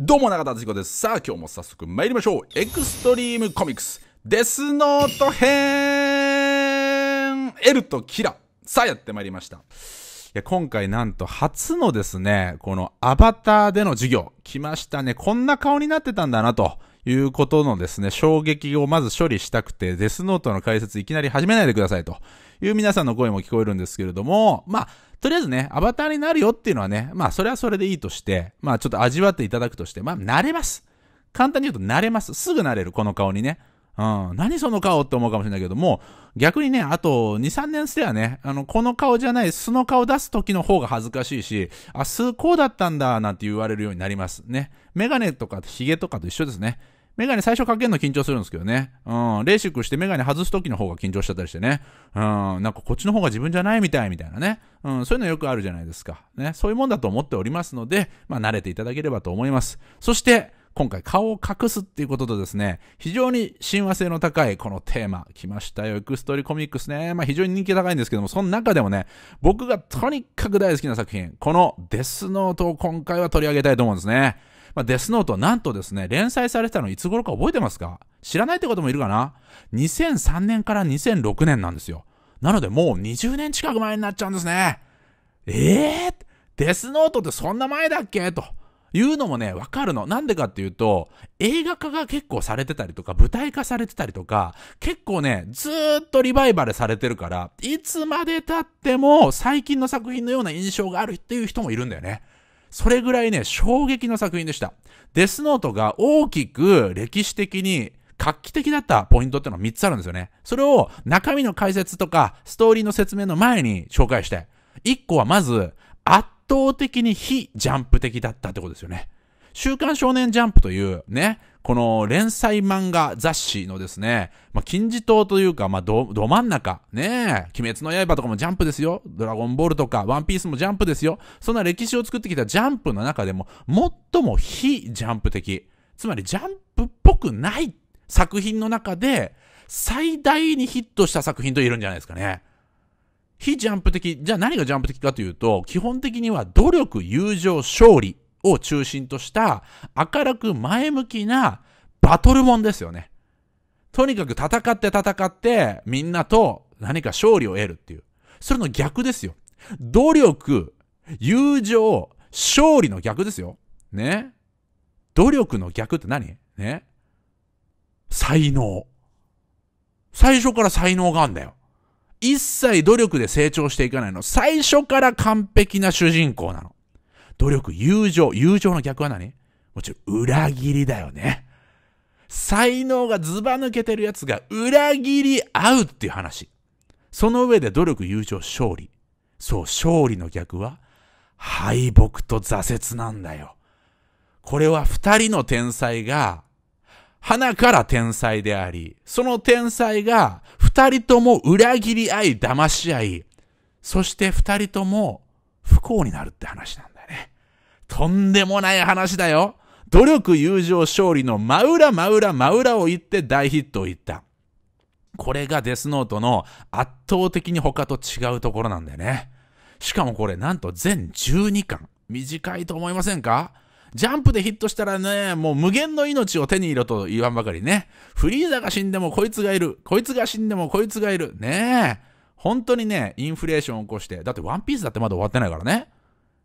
どうも中田敦彦です。さあ今日も早速参りましょう。エクストリームコミックス、デスノート編エルとキラ。さあやって参りました。いや、今回なんと初のですね、このアバターでの授業、来ましたね。こんな顔になってたんだなと。いうことのですね、衝撃をまず処理したくて、デスノートの解説いきなり始めないでくださいという皆さんの声も聞こえるんですけれども、まあ、とりあえずね、アバターになるよっていうのはね、まあ、それはそれでいいとして、まあ、ちょっと味わっていただくとして、まあ、慣れます。簡単に言うと慣れます。すぐ慣れる、この顔にね。うん、何その顔って思うかもしれないけども、逆にね、あと2、3年すればね、あの、この顔じゃない、素の顔出す時の方が恥ずかしいし、あ、素こうだったんだ、なんて言われるようになりますね。メガネとかヒゲとかと一緒ですね。メガネ最初かけるの緊張するんですけどね。うん。レーシックしてメガネ外す時の方が緊張しちゃったりしてね。うん。なんかこっちの方が自分じゃないみたいみたいなね。うん。そういうのよくあるじゃないですか。ね。そういうもんだと思っておりますので、まあ慣れていただければと思います。そして、今回顔を隠すっていうこととですね、非常に親和性の高いこのテーマ、来ましたよ。エクストリーコミックスね。まあ非常に人気高いんですけども、その中でもね、僕がとにかく大好きな作品、このデスノートを今回は取り上げたいと思うんですね。まあ、デスノート、なんとですね、連載されてたのいつ頃か覚えてますか知らないってこともいるかな ?2003 年から2006年なんですよ。なのでもう20年近く前になっちゃうんですね。ええー、デスノートってそんな前だっけと。いうのもね、わかるの。なんでかっていうと、映画化が結構されてたりとか、舞台化されてたりとか、結構ね、ずーっとリバイバルされてるから、いつまで経っても最近の作品のような印象があるっていう人もいるんだよね。それぐらいね、衝撃の作品でした。デスノートが大きく歴史的に画期的だったポイントってのは3つあるんですよね。それを中身の解説とかストーリーの説明の前に紹介して、1個はまず圧倒的に非ジャンプ的だったってことですよね。週刊少年ジャンプというね、この連載漫画雑誌のですね、まあ、金字塔というか、まあど、ど、真ん中、ねえ、鬼滅の刃とかもジャンプですよ。ドラゴンボールとか、ワンピースもジャンプですよ。そんな歴史を作ってきたジャンプの中でも、最も非ジャンプ的、つまりジャンプっぽくない作品の中で、最大にヒットした作品と言えるんじゃないですかね。非ジャンプ的、じゃあ何がジャンプ的かというと、基本的には努力、友情、勝利を中心とした明るく前向きなバトルもんですよね。とにかく戦って戦ってみんなと何か勝利を得るっていう。それの逆ですよ。努力、友情、勝利の逆ですよ。ね。努力の逆って何ね。才能。最初から才能があんだよ。一切努力で成長していかないの。最初から完璧な主人公なの。努力、友情。友情の逆は何もちろん裏切りだよね。才能がずば抜けてるやつが裏切り合うっていう話。その上で努力、友情、勝利。そう、勝利の逆は敗北と挫折なんだよ。これは二人の天才が、花から天才であり、その天才が二人とも裏切り合い、騙し合い、そして二人とも不幸になるって話なんだ。とんでもない話だよ。努力、友情、勝利の真裏、真裏、真裏を言って大ヒットを言った。これがデスノートの圧倒的に他と違うところなんだよね。しかもこれなんと全12巻。短いと思いませんかジャンプでヒットしたらね、もう無限の命を手に入れろと言わんばかりね。フリーザが死んでもこいつがいる。こいつが死んでもこいつがいる。ねえ。本当にね、インフレーションを起こして。だってワンピースだってまだ終わってないからね。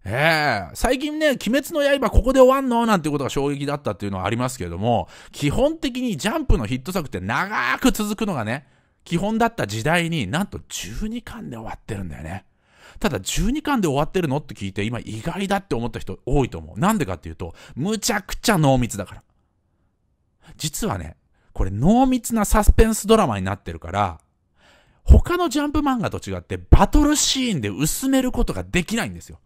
ええー、最近ね、鬼滅の刃ここで終わんのなんてことが衝撃だったっていうのはありますけれども、基本的にジャンプのヒット作って長く続くのがね、基本だった時代になんと12巻で終わってるんだよね。ただ12巻で終わってるのって聞いて今意外だって思った人多いと思う。なんでかっていうと、むちゃくちゃ濃密だから。実はね、これ濃密なサスペンスドラマになってるから、他のジャンプ漫画と違ってバトルシーンで薄めることができないんですよ。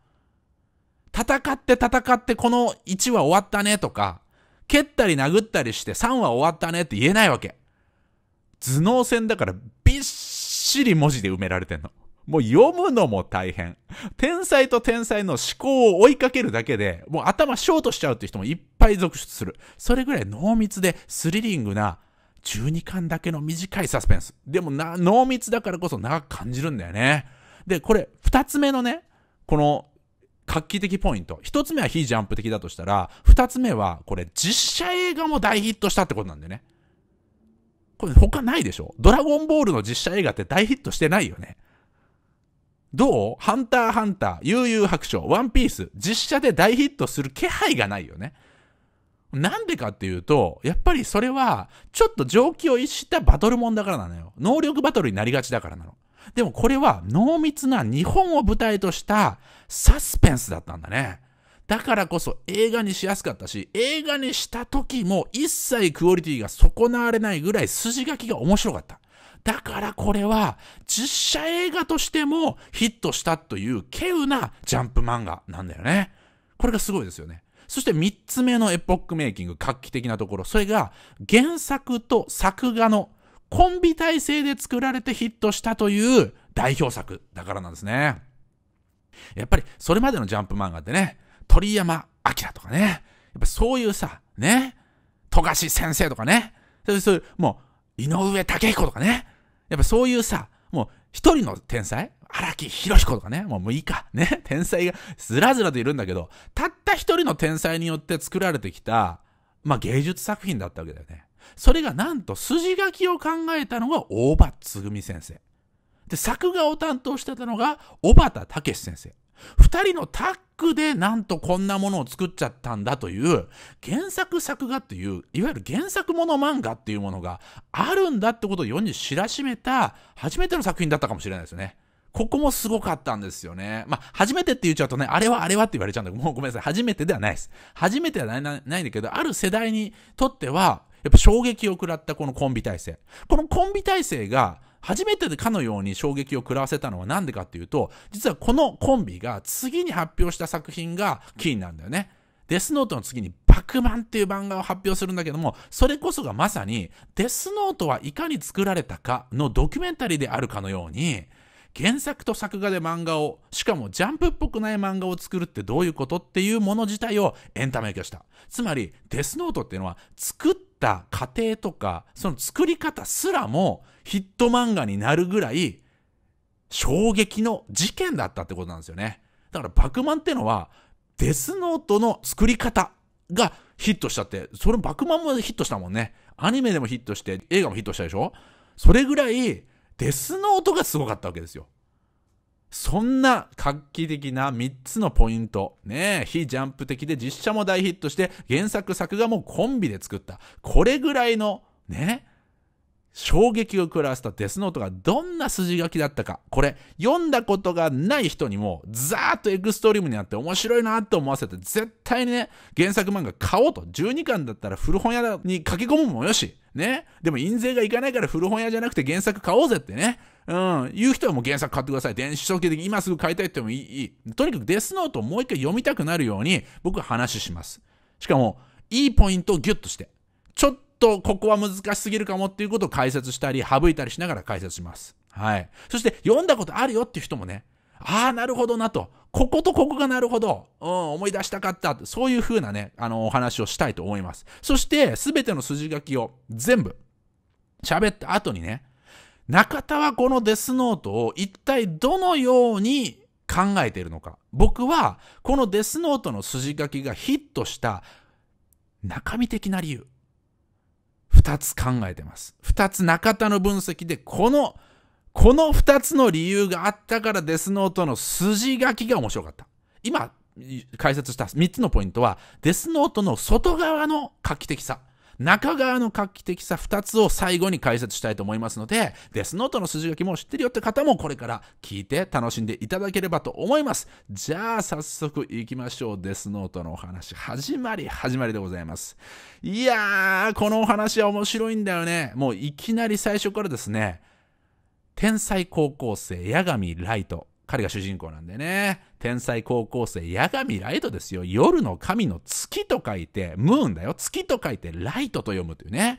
戦って戦ってこの1話終わったねとか、蹴ったり殴ったりして3話終わったねって言えないわけ。頭脳戦だからびっしり文字で埋められてんの。もう読むのも大変。天才と天才の思考を追いかけるだけで、もう頭ショートしちゃうって人もいっぱい続出する。それぐらい濃密でスリリングな12巻だけの短いサスペンス。でもな、濃密だからこそ長く感じるんだよね。で、これ、2つ目のね、この画期的ポイント。一つ目は非ジャンプ的だとしたら、二つ目は、これ実写映画も大ヒットしたってことなんでね。これ他ないでしょドラゴンボールの実写映画って大ヒットしてないよね。どうハンターハンター、悠々白書、ワンピース、実写で大ヒットする気配がないよね。なんでかっていうと、やっぱりそれは、ちょっと常軌を逸したバトルもんだからなのよ。能力バトルになりがちだからなの。でもこれは濃密な日本を舞台としたサスペンスだったんだね。だからこそ映画にしやすかったし、映画にした時も一切クオリティが損なわれないぐらい筋書きが面白かった。だからこれは実写映画としてもヒットしたという稀有なジャンプ漫画なんだよね。これがすごいですよね。そして3つ目のエポックメイキング、画期的なところ。それが原作と作画のコンビ体制で作られてヒットしたという代表作だからなんですね。やっぱりそれまでのジャンプ漫画ってね、鳥山明とかね、やっぱそういうさ、ね、富樫先生とかね、そういう、もう、井上武彦とかね、やっぱそういうさ、もう一人の天才、荒木博彦とかね、もうもういいか、ね、天才がずらずらといるんだけど、たった一人の天才によって作られてきた、まあ芸術作品だったわけだよね。それがなんと筋書きを考えたのが大場つぐみ先生。で、作画を担当してたのが小畑武先生。二人のタッグでなんとこんなものを作っちゃったんだという原作作画っていういわゆる原作もの漫画っていうものがあるんだってことを世に知らしめた初めての作品だったかもしれないですよね。ここもすごかったんですよね。まあ、初めてって言っちゃうとね、あれはあれはって言われちゃうんだけど、もうごめんなさい。初めてではないです。初めてではないないんだけど、ある世代にとっては、やっぱ衝撃を食らったこのコンビ体制。このコンビ体制が初めてでかのように衝撃を食らわせたのは何でかっていうと、実はこのコンビが次に発表した作品がキーなんだよね。デスノートの次にバクマンっていう漫画を発表するんだけども、それこそがまさにデスノートはいかに作られたかのドキュメンタリーであるかのように、原作と作画で漫画を、しかもジャンプっぽくない漫画を作るってどういうことっていうもの自体をエンタメ化した。つまり、デスノートっていうのは作っった過程とか、その作り方すらもヒット漫画になるぐらい衝撃の事件だったってことなんですよね。だからバクマンってのはデスノートの作り方がヒットしたって、そのバクマンもヒットしたもんね。アニメでもヒットして、映画もヒットしたでしょそれぐらいデスノートがすごかったわけですよ。そんな画期的な3つのポイント、ねえ、非ジャンプ的で実写も大ヒットして、原作作画もコンビで作った。これぐらいの、ね、衝撃を食らわせたデスノートがどんな筋書きだったか、これ、読んだことがない人にも、ザーッとエクストリームにあって面白いなって思わせて、絶対にね、原作漫画買おうと。12巻だったら古本屋に駆け込むもよし、ね。でも印税がいかないから古本屋じゃなくて原作買おうぜってね。うん、言う人はもう原作買ってください。電子書籍で今すぐ買いたいってもいい。とにかくデスノートをもう一回読みたくなるように僕は話します。しかも、いいポイントをギュッとして、ちょっとここは難しすぎるかもっていうことを解説したり、省いたりしながら解説します。はい。そして、読んだことあるよっていう人もね、ああ、なるほどなと。こことここがなるほど。うん、思い出したかった。そういう風なね、あの、お話をしたいと思います。そして、すべての筋書きを全部、喋った後にね、中田はこのデスノートを一体どのように考えているのか。僕は、このデスノートの筋書きがヒットした中身的な理由。二つ考えてます。二つ中田の分析で、この、この二つの理由があったからデスノートの筋書きが面白かった。今、解説した三つのポイントは、デスノートの外側の画期的さ。中川の画期的さ2つを最後に解説したいと思いますので、デスノートの筋書きも知ってるよって方もこれから聞いて楽しんでいただければと思います。じゃあ早速行きましょう。デスノートのお話、始まり始まりでございます。いやー、このお話は面白いんだよね。もういきなり最初からですね、天才高校生、八神ライト。彼が主人公なんでね。天才高校生、八神ライトですよ。夜の神の月と書いて、ムーンだよ。月と書いて、ライトと読むというね。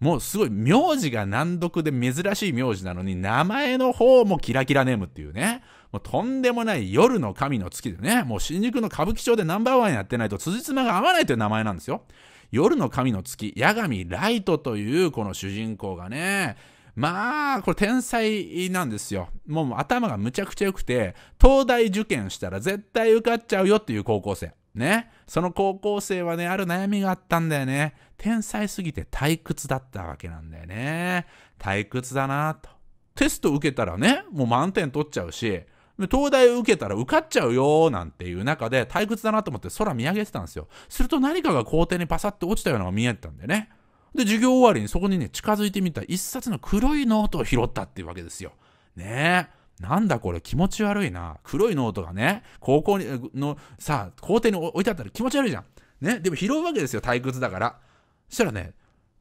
もうすごい、名字が難読で珍しい名字なのに、名前の方もキラキラネームっていうね。もうとんでもない夜の神の月でね。もう新宿の歌舞伎町でナンバーワンやってないと、辻褄が合わないという名前なんですよ。夜の神の月、八神ライトというこの主人公がね、まあ、これ天才なんですよ。もう頭がむちゃくちゃ良くて、東大受験したら絶対受かっちゃうよっていう高校生。ね。その高校生はね、ある悩みがあったんだよね。天才すぎて退屈だったわけなんだよね。退屈だなと。テスト受けたらね、もう満点取っちゃうし、東大受けたら受かっちゃうよなんていう中で退屈だなと思って空見上げてたんですよ。すると何かが校庭にパサッと落ちたようなのが見えてたんだよね。で、授業終わりにそこにね、近づいてみた一冊の黒いノートを拾ったっていうわけですよ。ねえ。なんだこれ気持ち悪いな。黒いノートがね、高校にのさ、校庭に置いてあったら気持ち悪いじゃん。ね、でも拾うわけですよ、退屈だから。そしたらね、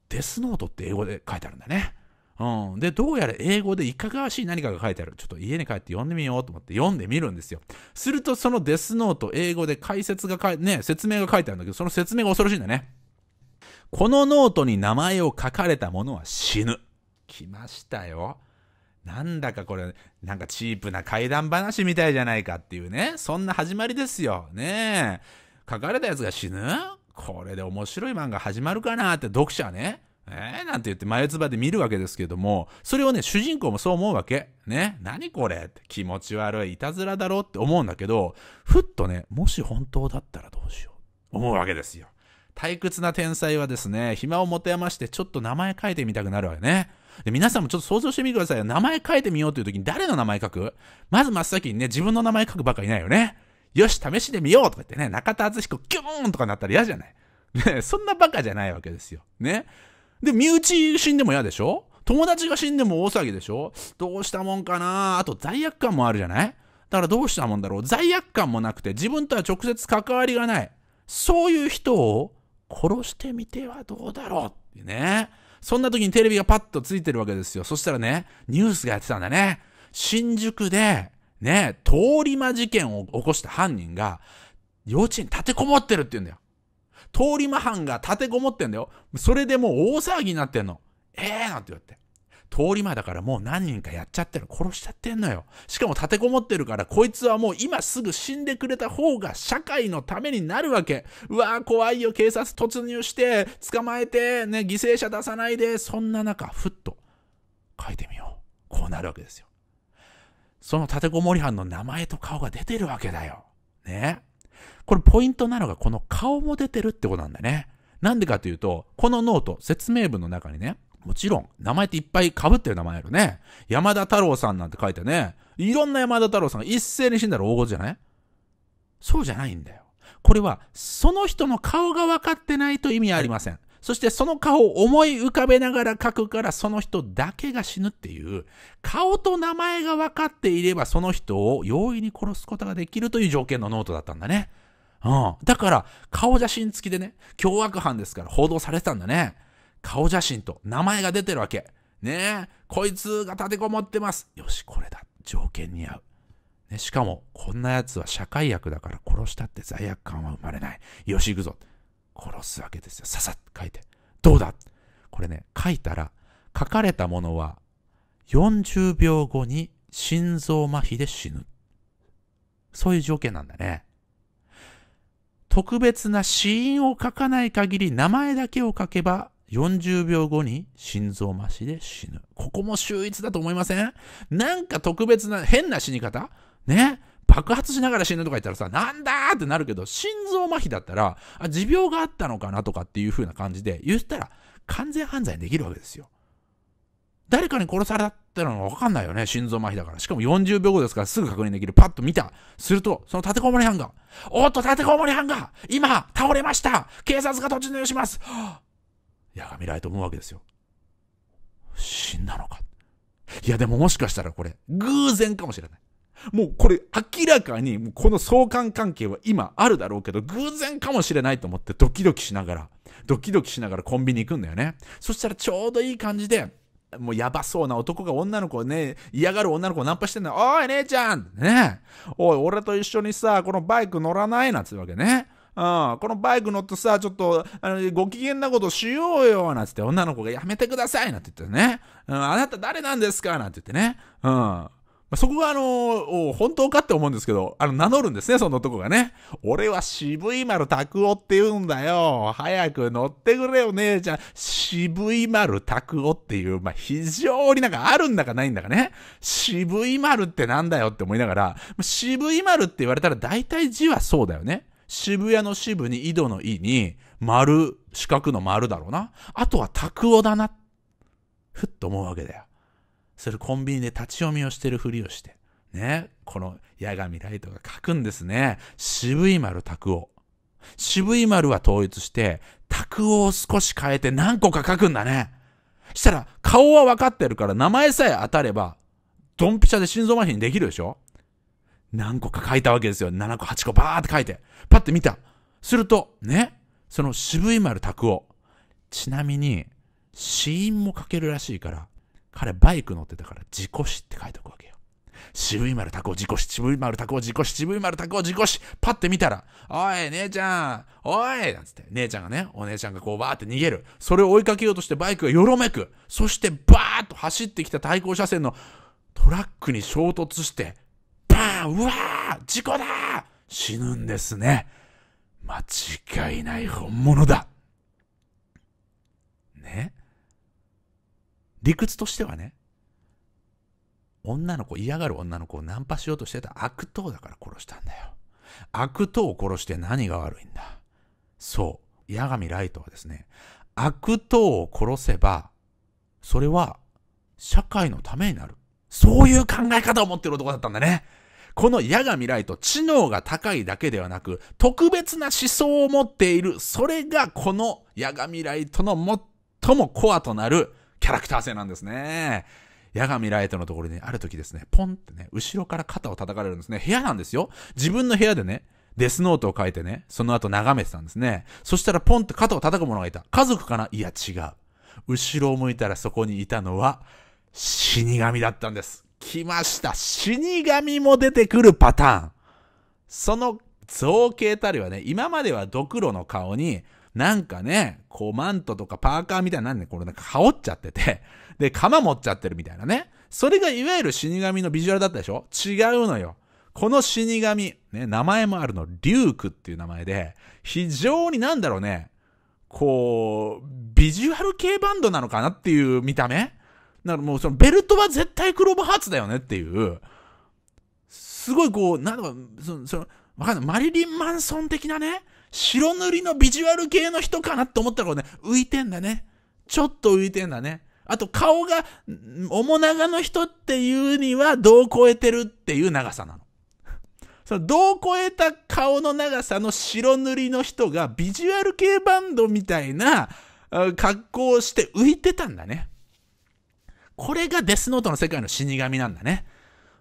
デスノートって英語で書いてあるんだね。うん。で、どうやら英語でいかがわしい何かが書いてある。ちょっと家に帰って読んでみようと思って読んでみるんですよ。すると、そのデスノート、英語で解説が書い、ね、説明が書いてあるんだけど、その説明が恐ろしいんだね。このノートに名前を書かれた者は死ぬ。来ましたよ。なんだかこれ、なんかチープな怪談話みたいじゃないかっていうね。そんな始まりですよ。ねえ。書かれたやつが死ぬこれで面白い漫画始まるかなって読者ね。えー、なんて言って眉唾で見るわけですけども、それをね、主人公もそう思うわけ。ね、何これって気持ち悪い、いたずらだろって思うんだけど、ふっとね、もし本当だったらどうしよう。思うわけですよ。退屈な天才はですね、暇を持て余してちょっと名前書いてみたくなるわよね。で、皆さんもちょっと想像してみてください。よ。名前書いてみようという時に誰の名前書くまず真っ先にね、自分の名前書くばっかいないよね。よし、試してみようとか言ってね、中田敦彦キューンとかなったら嫌じゃない。ね、そんなバカじゃないわけですよ。ね。で、身内死んでも嫌でしょ友達が死んでも大騒ぎでしょどうしたもんかなあと罪悪感もあるじゃないだからどうしたもんだろう罪悪感もなくて自分とは直接関わりがない。そういう人を殺してみてはどうだろうってね。そんな時にテレビがパッとついてるわけですよ。そしたらね、ニュースがやってたんだね。新宿で、ね、通り魔事件を起こした犯人が、幼稚園立てこもってるって言うんだよ。通り魔犯が立てこもってんだよ。それでもう大騒ぎになってんの。ええー、なんて言われて。通り魔だからもう何人かやっちゃってる。殺しちゃってんのよ。しかも立てこもってるから、こいつはもう今すぐ死んでくれた方が社会のためになるわけ。うわー怖いよ。警察突入して、捕まえて、ね、犠牲者出さないで。そんな中、ふっと書いてみよう。こうなるわけですよ。その立てこもり犯の名前と顔が出てるわけだよ。ね。これポイントなのが、この顔も出てるってことなんだね。なんでかというと、このノート、説明文の中にね、もちろん、名前っていっぱい被ってる名前あるね。山田太郎さんなんて書いてね、いろんな山田太郎さんが一斉に死んだら大事じゃないそうじゃないんだよ。これは、その人の顔が分かってないと意味ありません。そしてその顔を思い浮かべながら書くからその人だけが死ぬっていう、顔と名前が分かっていればその人を容易に殺すことができるという条件のノートだったんだね。うん。だから、顔写真付きでね、凶悪犯ですから報道されてたんだね。顔写真と名前が出てるわけ。ねえ、こいつが立てこもってます。よし、これだ。条件に合う。ね、しかも、こんな奴は社会悪だから殺したって罪悪感は生まれない。よし、行くぞ。殺すわけですよ。ささっと書いて。どうだこれね、書いたら、書かれたものは、40秒後に心臓麻痺で死ぬ。そういう条件なんだね。特別な死因を書かない限り名前だけを書けば40秒後に心臓麻痺で死ぬ。ここも秀逸だと思いませんなんか特別な、変な死に方ね爆発しながら死ぬとか言ったらさ、なんだってなるけど、心臓麻痺だったら、あ、持病があったのかなとかっていう風な感じで、言ったら完全犯罪できるわけですよ。誰かに殺されたのがわかんないよね。心臓麻痺だから。しかも40秒後ですからすぐ確認できる。パッと見た。すると、その立てこもり犯が、おっと立てこもり犯が、今、倒れました警察が突入します、はあやがみらいと思うわけですよ。死んだのか。いやでももしかしたらこれ、偶然かもしれない。もうこれ明らかにこの相関関係は今あるだろうけど偶然かもしれないと思ってドキドキしながらドキドキしながらコンビニ行くんだよねそしたらちょうどいい感じでもうやばそうな男が女の子をね嫌がる女の子をナンパしてんのおい姉ちゃんねおい俺と一緒にさこのバイク乗らないなっつうわけねうん、このバイク乗ってさ、ちょっと、あの、ご機嫌なことしようよ、なんつって女の子がやめてください、なんて言ってね。うん、あなた誰なんですかなんて言ってね。うん。そこがあのー、本当かって思うんですけど、あの、名乗るんですね、その男がね。俺は渋い丸拓夫って言うんだよ。早く乗ってくれよ、姉ちゃん。渋い丸拓夫っていう、まあ、非常になんかあるんだかないんだかね。渋い丸ってなんだよって思いながら、渋い丸って言われたら大体字はそうだよね。渋谷の支部に井戸の井に、丸、四角の丸だろうな。あとは拓尾だな。ふっと思うわけだよ。それコンビニで立ち読みをしてるふりをして。ね。この矢神ライトが書くんですね。渋い丸拓尾。渋い丸は統一して、拓尾を少し変えて何個か書くんだね。したら、顔は分かってるから名前さえ当たれば、ドンピシャで心臓麻痺にできるでしょ何個か書いたわけですよ。7個、8個、バーって書いて。パッて見た。すると、ね、その渋い丸拓夫。ちなみに、死因も書けるらしいから、彼バイク乗ってたから、事故死って書いておくわけよ。渋い丸拓を事故死、渋い丸拓を事故死、渋い丸拓を事故死、パッて見たら、おい、姉ちゃん、おいなんつって、姉ちゃんがね、お姉ちゃんがこうバーって逃げる。それを追いかけようとしてバイクがよろめく。そしてバーっと走ってきた対向車線のトラックに衝突して、だうわー事故だ死ぬんですね。間違いない本物だね理屈としてはね、女の子、嫌がる女の子をナンパしようとしてた悪党だから殺したんだよ。悪党を殺して何が悪いんだそう。八神ライトはですね、悪党を殺せば、それは社会のためになる。そういう考え方を持ってる男だったんだね。この矢神ライト、知能が高いだけではなく、特別な思想を持っている、それがこの矢神ライトの最もコアとなるキャラクター性なんですね。矢神ライトのところにある時ですね、ポンってね、後ろから肩を叩かれるんですね。部屋なんですよ。自分の部屋でね、デスノートを書いてね、その後眺めてたんですね。そしたらポンって肩を叩く者がいた。家族かないや違う。後ろを向いたらそこにいたのは、死神だったんです。来ました。死神も出てくるパターン。その造形たりはね、今まではドクロの顔に、なんかね、こうマントとかパーカーみたいなんで、これなんか羽織っちゃってて、で、鎌持っちゃってるみたいなね。それがいわゆる死神のビジュアルだったでしょ違うのよ。この死神、ね、名前もあるの、リュークっていう名前で、非常になんだろうね、こう、ビジュアル系バンドなのかなっていう見た目だからもうそのベルトは絶対クローブハーツだよねっていう、すごいこう、なんか、その、その、わかんない。マリリン・マンソン的なね、白塗りのビジュアル系の人かなと思ったらね、浮いてんだね。ちょっと浮いてんだね。あと顔が、面長の人っていうには、どを超えてるっていう長さなの。そのどを超えた顔の長さの白塗りの人がビジュアル系バンドみたいな格好をして浮いてたんだね。これがデスノートの世界の死神なんだね。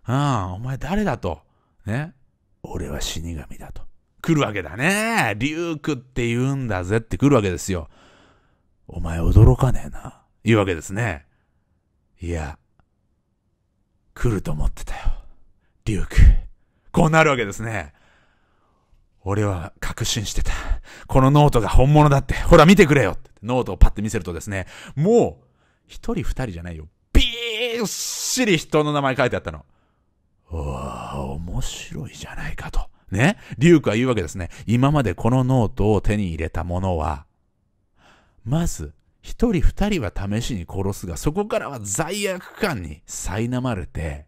うん、お前誰だと。ね。俺は死神だと。来るわけだね。リュークって言うんだぜって来るわけですよ。お前驚かねえな。言うわけですね。いや、来ると思ってたよ。リューク。こうなるわけですね。俺は確信してた。このノートが本物だって。ほら見てくれよって。ノートをパッて見せるとですね、もう、一人二人じゃないよ。っしり人の名前書いてあったの。面白いじゃないかと。ね。リュウクは言うわけですね。今までこのノートを手に入れたものは、まず、一人二人は試しに殺すが、そこからは罪悪感に苛まれて、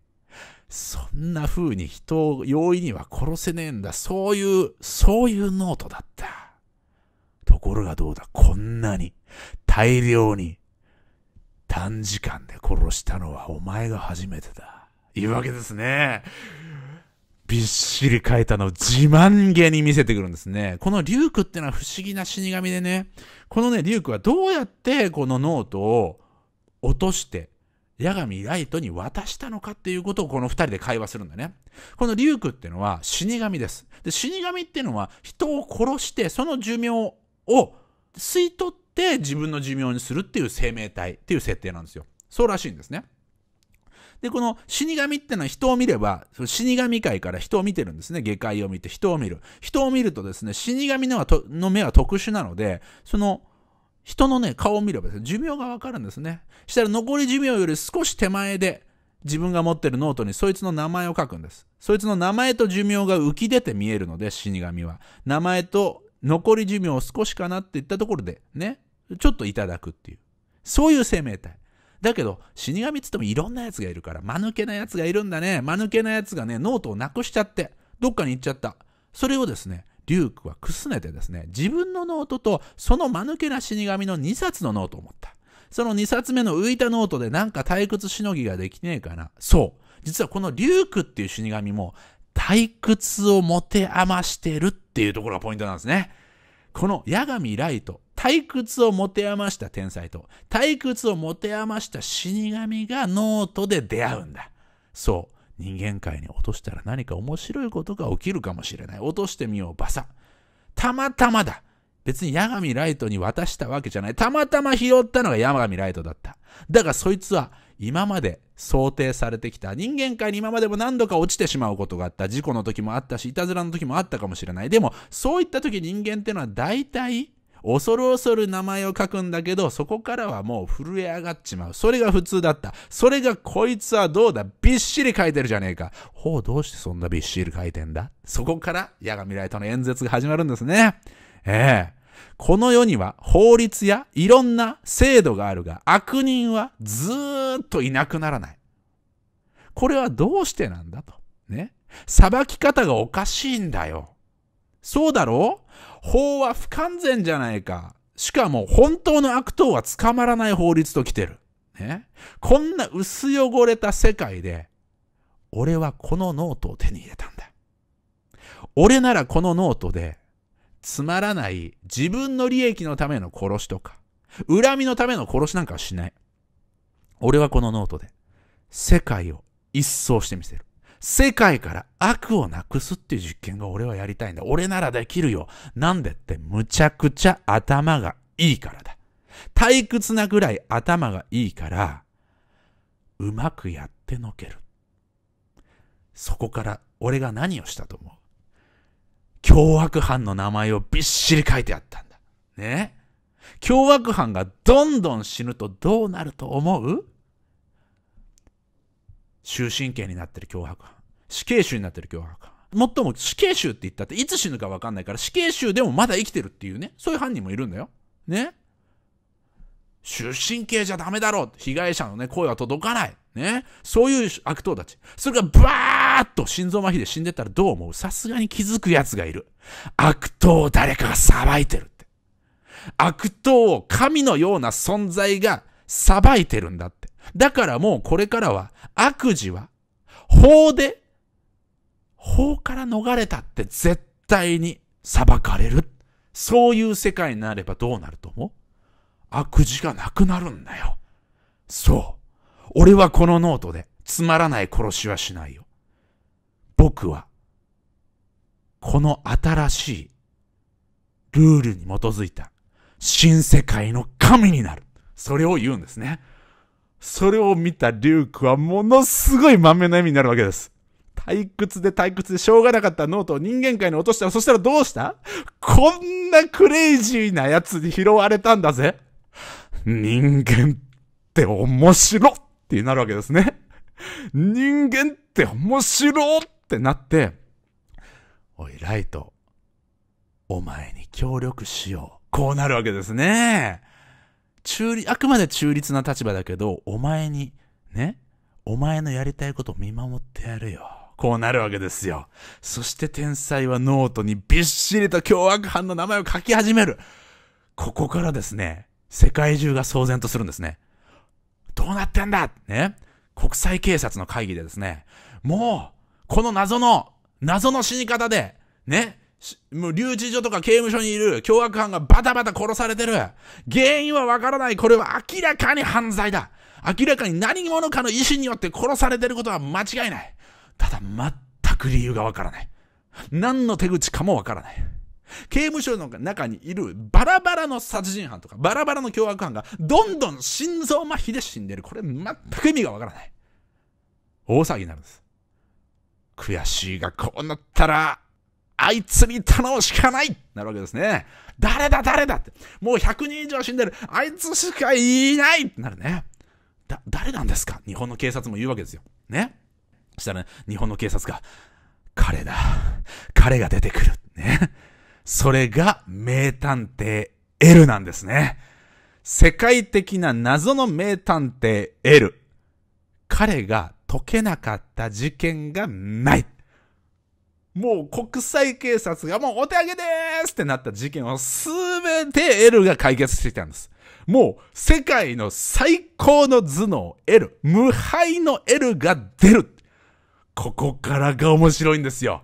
そんな風に人を容易には殺せねえんだ。そういう、そういうノートだった。ところがどうだ、こんなに、大量に、短時間で殺したのはお前が初めてだ。いうわけですね。びっしり書いたのを自慢げに見せてくるんですね。このリュークってのは不思議な死神でね、このね、リュークはどうやってこのノートを落として、八神ライトに渡したのかっていうことをこの2人で会話するんだね。このリュークってのは死神です。で、死神ってのは人を殺してその寿命を吸い取っって自分の寿命にするっていう生命体っていう設定なんですよ。そうらしいんですね。で、この死神ってのは人を見れば、死神界から人を見てるんですね。下界を見て人を見る。人を見るとですね、死神のの目は特殊なので、その人のね、顔を見ればですね、寿命がわかるんですね。したら残り寿命より少し手前で、自分が持ってるノートにそいつの名前を書くんです。そいつの名前と寿命が浮き出て見えるので、死神は。名前と残り寿命を少しかなっていったところで、ね、ちょっといただくっていう。そういう生命体。だけど、死神っつってもいろんなやつがいるから、間抜けなやつがいるんだね。間抜けなやつがね、ノートをなくしちゃって、どっかに行っちゃった。それをですね、リュークはくすねてですね、自分のノートと、その間抜けな死神の2冊のノートを持った。その2冊目の浮いたノートでなんか退屈しのぎができねえかな。そう。実はこのリュークっていう死神も、退屈を持て余してるっていうところがポイントなんですね。この八神ライト退屈を持て余した天才と、退屈を持て余した死神がノートで出会うんだ。そう。人間界に落としたら何か面白いことが起きるかもしれない。落としてみよう、バサ。たまたまだ。別に八神ライトに渡したわけじゃない。たまたま拾ったのが八神ライトだった。だがそいつは今まで想定されてきた人間界に今までも何度か落ちてしまうことがあった事故の時もあったしいたずらの時もあったかもしれないでもそういった時人間ってのは大体恐る恐る名前を書くんだけど、そこからはもう震え上がっちまう。それが普通だった。それがこいつはどうだびっしり書いてるじゃねえか。ほう、どうしてそんなびっしり書いてんだそこから、矢神ライトの演説が始まるんですね。ええこの世には法律やいろんな制度があるが、悪人はずーっといなくならない。これはどうしてなんだと。ね。裁き方がおかしいんだよ。そうだろう法は不完全じゃないか。しかも本当の悪党は捕まらない法律と来てる。ね。こんな薄汚れた世界で、俺はこのノートを手に入れたんだ。俺ならこのノートで、つまらない自分の利益のための殺しとか、恨みのための殺しなんかはしない。俺はこのノートで、世界を一掃してみせる。世界から悪をなくすっていう実験が俺はやりたいんだ。俺ならできるよ。なんでってむちゃくちゃ頭がいいからだ。退屈なぐらい頭がいいから、うまくやってのける。そこから俺が何をしたと思う凶悪犯の名前をびっしり書いてあったんだ。ね凶悪犯がどんどん死ぬとどうなると思う終身刑になってる脅迫犯。死刑囚になってる脅迫犯。もっとも死刑囚って言ったっていつ死ぬか分かんないから死刑囚でもまだ生きてるっていうね。そういう犯人もいるんだよ。ね。出身刑じゃダメだろう被害者のね、声は届かない。ね。そういう悪党たち。それがバーッと心臓麻痺で死んでたらどう思うさすがに気づく奴がいる。悪党を誰かが裁いてるって。悪党を神のような存在が裁いてるんだって。だからもうこれからは悪事は法で、法から逃れたって絶対に裁かれる。そういう世界になればどうなると思う悪事がなくなるんだよ。そう。俺はこのノートでつまらない殺しはしないよ。僕は、この新しいルールに基づいた新世界の神になる。それを言うんですね。それを見たリュークはものすごい満面の笑みになるわけです。退屈で退屈でしょうがなかったノートを人間界に落としたら、そしたらどうしたこんなクレイジーなやつに拾われたんだぜ。人間って面白ってなるわけですね。人間って面白ってなって、おい、ライト、お前に協力しよう。こうなるわけですね。中立、あくまで中立な立場だけど、お前に、ね、お前のやりたいことを見守ってやるよ。こうなるわけですよ。そして天才はノートにびっしりと凶悪犯の名前を書き始める。ここからですね、世界中が騒然とするんですね。どうなってんだね。国際警察の会議でですね、もう、この謎の、謎の死に方で、ね、もう留置所とか刑務所にいる凶悪犯がバタバタ殺されてる。原因はわからない。これは明らかに犯罪だ。明らかに何者かの意思によって殺されてることは間違いない。ただ全く理由がわからない。何の手口かもわからない。刑務所の中にいるバラバラの殺人犯とかバラバラの凶悪犯がどんどん心臓麻痺で死んでる。これ全く意味がわからない。大騒ぎになるんです。悔しいがこうなったらあいつに頼むしかないなるわけですね。誰だ誰だって。もう100人以上死んでる。あいつしかいないってなるね。だ、誰なんですか日本の警察も言うわけですよ。ね。そしたら、ね、日本の警察が、彼だ。彼が出てくる。ね。それが名探偵 L なんですね。世界的な謎の名探偵 L。彼が解けなかった事件がない。もう国際警察がもうお手上げですってなった事件をすべて L が解決してきたんです。もう世界の最高の頭脳 L、無敗の L が出る。ここからが面白いんですよ。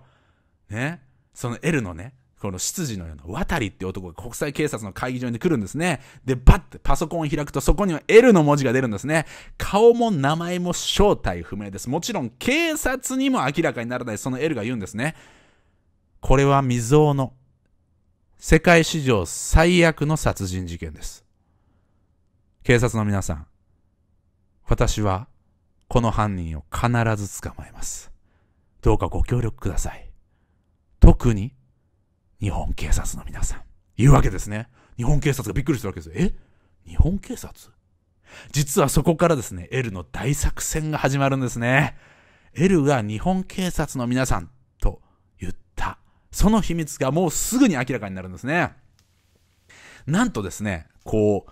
ね。その L のね、この執事のような渡りって男が国際警察の会議場に来るんですね。で、バッてパソコンを開くとそこには L の文字が出るんですね。顔も名前も正体不明です。もちろん警察にも明らかにならないその L が言うんですね。これは未曾有の世界史上最悪の殺人事件です。警察の皆さん、私はこの犯人を必ず捕まえます。どうかご協力ください。特に日本警察の皆さん。言うわけですね。日本警察がびっくりしてるわけですよ。え日本警察実はそこからですね、L の大作戦が始まるんですね。L が日本警察の皆さんと言った。その秘密がもうすぐに明らかになるんですね。なんとですね、こ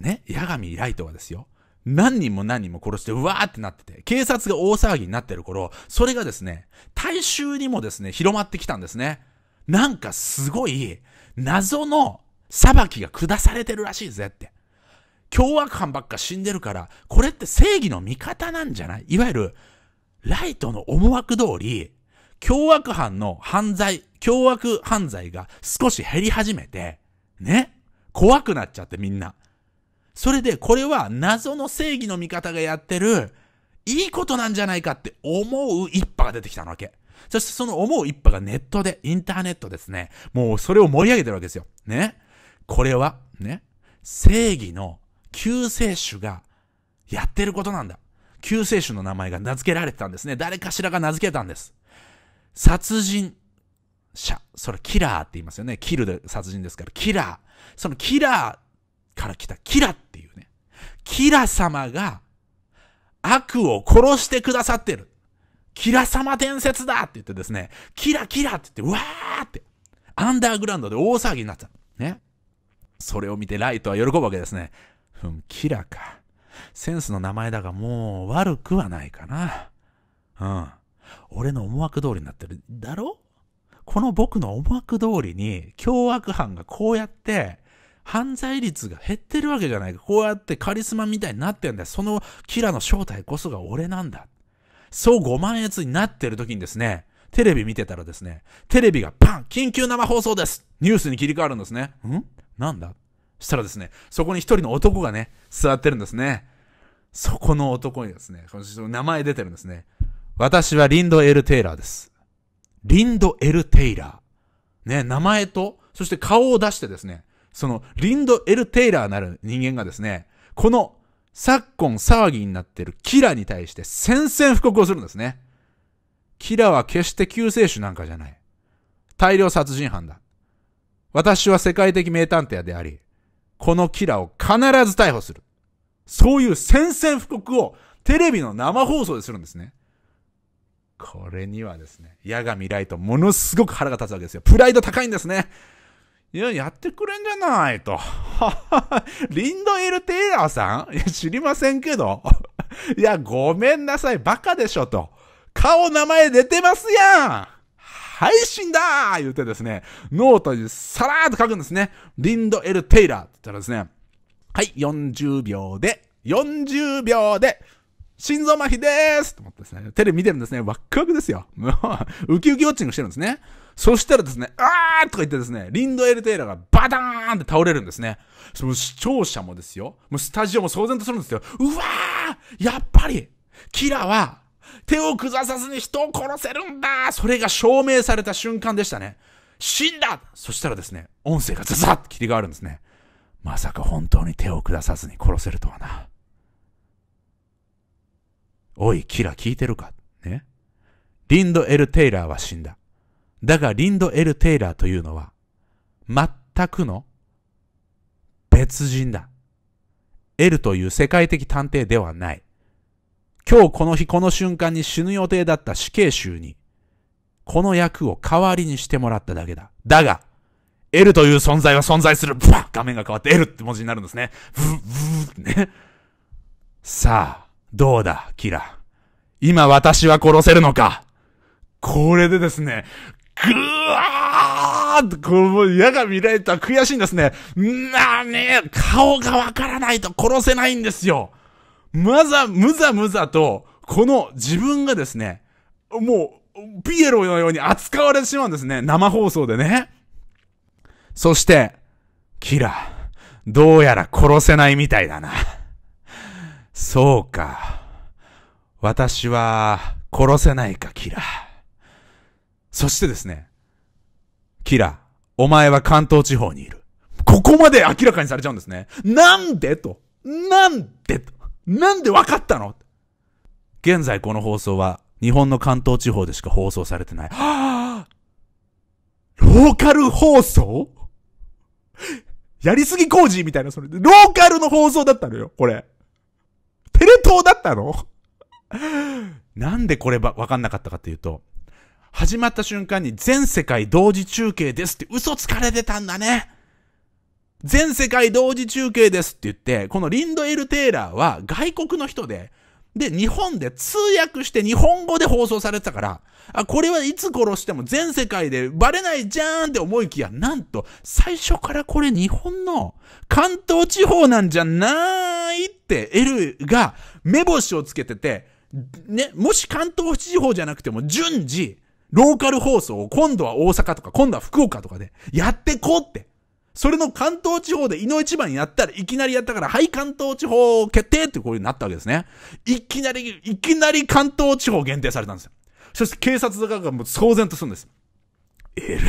う、ね、八神ライトがですよ。何人も何人も殺して、うわーってなってて、警察が大騒ぎになってる頃、それがですね、大衆にもですね、広まってきたんですね。なんかすごい謎の裁きが下されてるらしいぜって。凶悪犯ばっか死んでるから、これって正義の味方なんじゃないいわゆる、ライトの思惑通り、凶悪犯の犯罪、凶悪犯罪が少し減り始めて、ね怖くなっちゃってみんな。それでこれは謎の正義の味方がやってる、いいことなんじゃないかって思う一派が出てきたわけ。そしてその思う一派がネットで、インターネットですね。もうそれを盛り上げてるわけですよ。ね。これは、ね。正義の救世主がやってることなんだ。救世主の名前が名付けられてたんですね。誰かしらが名付けたんです。殺人者。それキラーって言いますよね。キルで殺人ですから。キラー。そのキラーから来たキラっていうね。キラ様が悪を殺してくださってる。キラ様伝説だって言ってですね、キラキラって言って、わーって、アンダーグラウンドで大騒ぎになっゃた。ね。それを見てライトは喜ぶわけですね。うん、キラか。センスの名前だがもう悪くはないかな。うん。俺の思惑通りになってる。だろこの僕の思惑通りに、凶悪犯がこうやって、犯罪率が減ってるわけじゃないか。こうやってカリスマみたいになってんだよ。そのキラの正体こそが俺なんだ。そう5万円になってる時にですね、テレビ見てたらですね、テレビがパン緊急生放送ですニュースに切り替わるんですね。んなんだしたらですね、そこに一人の男がね、座ってるんですね。そこの男にですね、名前出てるんですね。私はリンド・エル・テイラーです。リンド・エル・テイラー。ね、名前と、そして顔を出してですね、そのリンド・エル・テイラーなる人間がですね、この昨今騒ぎになっているキラに対して宣戦布告をするんですね。キラは決して救世主なんかじゃない。大量殺人犯だ。私は世界的名探偵であり、このキラを必ず逮捕する。そういう宣戦布告をテレビの生放送でするんですね。これにはですね、矢神ライトものすごく腹が立つわけですよ。プライド高いんですね。いや、やってくれんじゃないと。リンドエル・テイラーさんいや、知りませんけど。いや、ごめんなさい、バカでしょと。顔、名前出てますやん配信だー言うてですね、ノートにさらーっと書くんですね。リンド・エル・テイラーって言ったらですね、はい、40秒で、40秒で、心臓麻痺でーすと思ってですね、テレビ見てるんですね、ワックワクですよ。もう、ウキウキウォッチングしてるんですね。そしたらですね、あーとか言ってですね、リンドエル・テイラーがバターンって倒れるんですね。その視聴者もですよ、もうスタジオも騒然とするんですよ。うわーやっぱり、キラは、手を下さずに人を殺せるんだそれが証明された瞬間でしたね。死んだそしたらですね、音声がザザッと切り替わるんですね。まさか本当に手を下さずに殺せるとはな。おい、キラ聞いてるかね。リンド・エル・テイラーは死んだ。だがリンド・エル・テイラーというのは、全くの別人だ。エルという世界的探偵ではない。今日この日この瞬間に死ぬ予定だった死刑囚に、この役を代わりにしてもらっただけだ。だが、エルという存在は存在する。ブワ画面が変わってエルって文字になるんですね。ブブーっね。さあ、どうだ、キラ。今私は殺せるのか。これでですね、ぐわーっと、この矢が見られたら悔しいんですね。なあね、顔がわからないと殺せないんですよ。まざ、むざむざと、この自分がですね、もう、ピエロのように扱われてしまうんですね。生放送でね。そして、キラ、どうやら殺せないみたいだな。そうか。私は、殺せないか、キラ。そしてですね、キラ、お前は関東地方にいる。ここまで明らかにされちゃうんですね。なんでと。なんでと。なんで分かったの現在この放送は日本の関東地方でしか放送されてない。はあ、ローカル放送やりすぎ工事みたいな、それ。ローカルの放送だったのよ、これ。テレ東だったのなんでこれば、わかんなかったかっていうと、始まった瞬間に全世界同時中継ですって嘘つかれてたんだね。全世界同時中継ですって言って、このリンドエル・テイラーは外国の人で、で、日本で通訳して日本語で放送されてたから、あ、これはいつ殺しても全世界でバレないじゃーんって思いきや、なんと、最初からこれ日本の関東地方なんじゃないって L が目星をつけてて、ね、もし関東地方じゃなくても順次、ローカル放送を今度は大阪とか、今度は福岡とかで、やってこうって。それの関東地方で井の一番やったら、いきなりやったから、はい、関東地方決定ってこういうになったわけですね。いきなり、いきなり関東地方限定されたんですよ。そして警察がもう騒然とするんです。エル、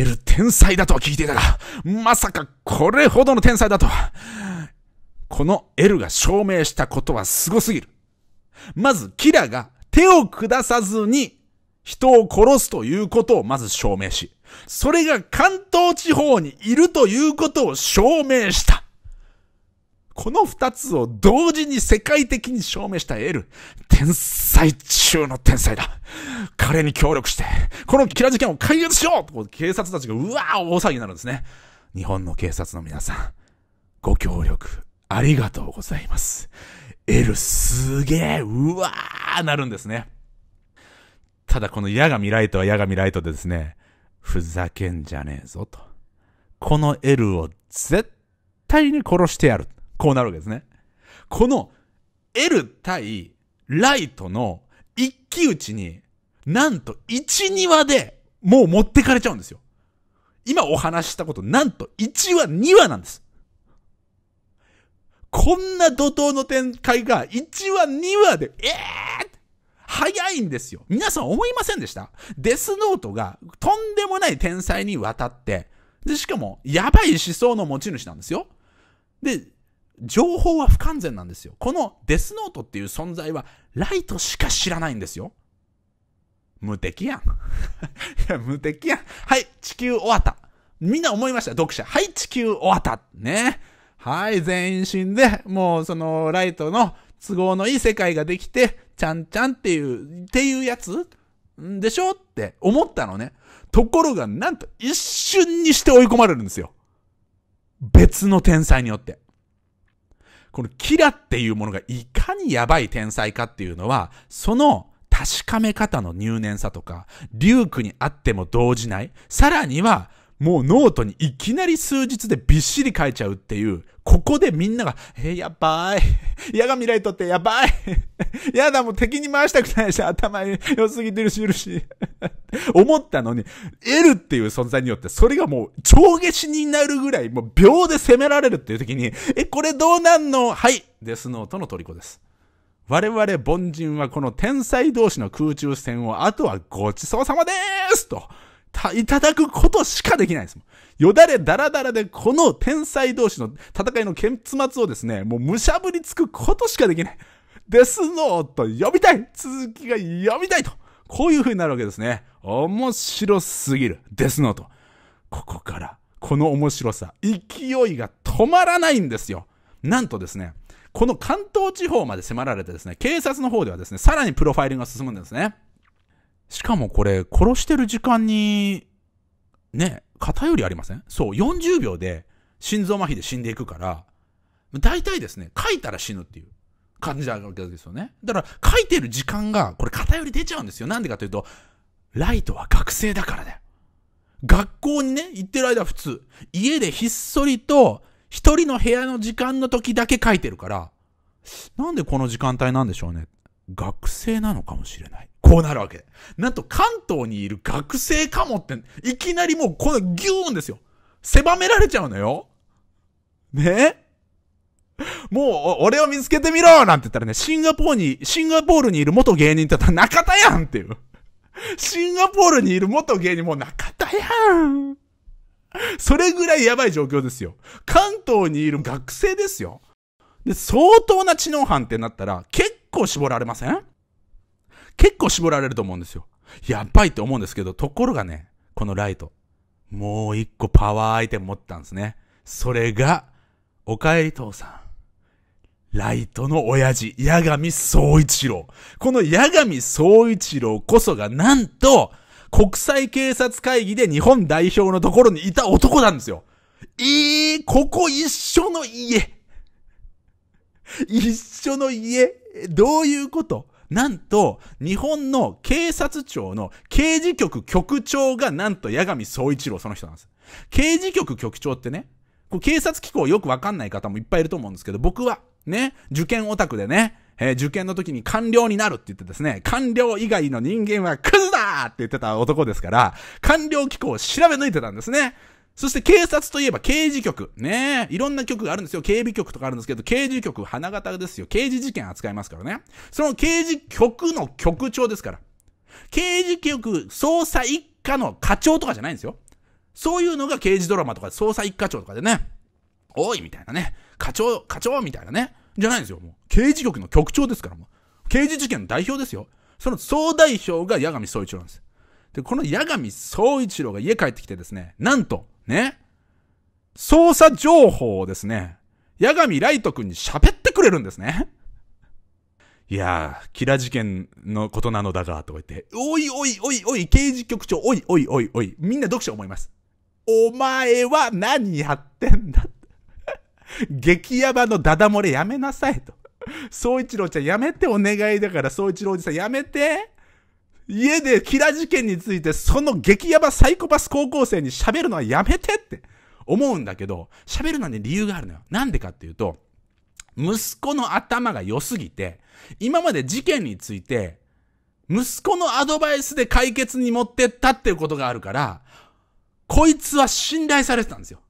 エル天才だとは聞いていたが、まさかこれほどの天才だとは。このエルが証明したことは凄すぎる。まず、キラが手を下さずに人を殺すということをまず証明し、それが関東地方にいるということを証明した。この二つを同時に世界的に証明したエル。天才中の天才だ。彼に協力して、このキラ事件を解決しようと警察たちがうわー大騒ぎになるんですね。日本の警察の皆さん、ご協力ありがとうございます。エルすげえ、うわーなるんですね。ただこの矢神ライトは矢神ライトでですね、ふざけんじゃねえぞと。この L を絶対に殺してやる。こうなるわけですね。この L 対ライトの一騎打ちに、なんと1、2話でもう持ってかれちゃうんですよ。今お話したこと、なんと1話、2話なんです。こんな怒涛の展開が1話、2話で、えーっ早いんですよ。皆さん思いませんでしたデスノートがとんでもない天才に渡って、で、しかも、やばい思想の持ち主なんですよ。で、情報は不完全なんですよ。このデスノートっていう存在は、ライトしか知らないんですよ。無敵やん。いや、無敵やん。はい、地球終わった。みんな思いました、読者。はい、地球終わった。ね。はい、全員死んで、もうそのライトの都合のいい世界ができて、ちゃんちゃんっていう、っていうやつんでしょって思ったのね。ところが、なんと一瞬にして追い込まれるんですよ。別の天才によって。このキラっていうものがいかにやばい天才かっていうのは、その確かめ方の入念さとか、リュークにあっても動じない。さらには、もうノートにいきなり数日でびっしり書いちゃうっていう、ここでみんなが、えー、やばい。矢神ライトってやばい。やだ、もう敵に回したくないし、頭良すぎてるし、いるし。思ったのに、L っていう存在によって、それがもう、超下死になるぐらい、もう秒で攻められるっていう時に、え、これどうなんのはい。デスノートの虜です。我々凡人はこの天才同士の空中戦を、あとはごちそうさまでーすと。いただくことしかできないです。よだれだらだらで、この天才同士の戦いの結末をですね、もうむしゃぶりつくことしかできない。デスノート読みたい続きが読みたいとこういう風になるわけですね。面白すぎる。デスノート。ここから、この面白さ、勢いが止まらないんですよ。なんとですね、この関東地方まで迫られてですね、警察の方ではですね、さらにプロファイリングが進むんですね。しかもこれ、殺してる時間に、ね、偏りありませんそう、40秒で心臓麻痺で死んでいくから、大体ですね、書いたら死ぬっていう感じなわけですよね。だから、書いてる時間が、これ偏り出ちゃうんですよ。なんでかというと、ライトは学生だからだよ。学校にね、行ってる間普通、家でひっそりと、一人の部屋の時間の時だけ書いてるから、なんでこの時間帯なんでしょうね。学生なのかもしれない。こうなるわけ。なんと関東にいる学生かもって、いきなりもうこのギューンですよ。狭められちゃうのよ。ねもう、俺を見つけてみろなんて言ったらね、シンガポールに、シンガポールにいる元芸人って言ったら中田やんっていう。シンガポールにいる元芸人も中田やん。それぐらいやばい状況ですよ。関東にいる学生ですよ。で、相当な知能犯ってなったら、結構絞られません結構絞られると思うんですよ。やばいって思うんですけど、ところがね、このライト。もう一個パワーアイテム持ったんですね。それが、おかえり父さん。ライトの親父、八神総一郎。この八神総一郎こそがなんと、国際警察会議で日本代表のところにいた男なんですよ。ええー、ここ一緒の家。一緒の家。どういうことなんと、日本の警察庁の刑事局局長がなんと矢上総一郎、その人なんです。刑事局局長ってね、こう警察機構よくわかんない方もいっぱいいると思うんですけど、僕は、ね、受験オタクでね、えー、受験の時に官僚になるって言ってですね、官僚以外の人間はクズだって言ってた男ですから、官僚機構を調べ抜いてたんですね。そして警察といえば刑事局。ねいろんな局があるんですよ。警備局とかあるんですけど、刑事局、花形ですよ。刑事事件扱いますからね。その刑事局の局長ですから。刑事局捜査一課の課長とかじゃないんですよ。そういうのが刑事ドラマとか捜査一課長とかでね、おいみたいなね、課長、課長みたいなね、じゃないんですよ。もう刑事局の局長ですからもう。刑事事件の代表ですよ。その総代表が八神総一郎なんです。で、この八神総一郎が家帰ってきてですね、なんと、ね。捜査情報をですね、八神ライト君に喋ってくれるんですね。いやー、キラ事件のことなのだが、とか言って、おいおいおいおい、刑事局長、おいおいおいおい、みんな読者思います。お前は何やってんだ 激ヤバのダダ漏れやめなさいと。総一郎ちゃんやめてお願いだから、総一郎おじさんやめて。家でキラ事件についてその激ヤバサイコパス高校生に喋るのはやめてって思うんだけど、喋るのに理由があるのよ。なんでかっていうと、息子の頭が良すぎて、今まで事件について、息子のアドバイスで解決に持ってったっていうことがあるから、こいつは信頼されてたんですよ。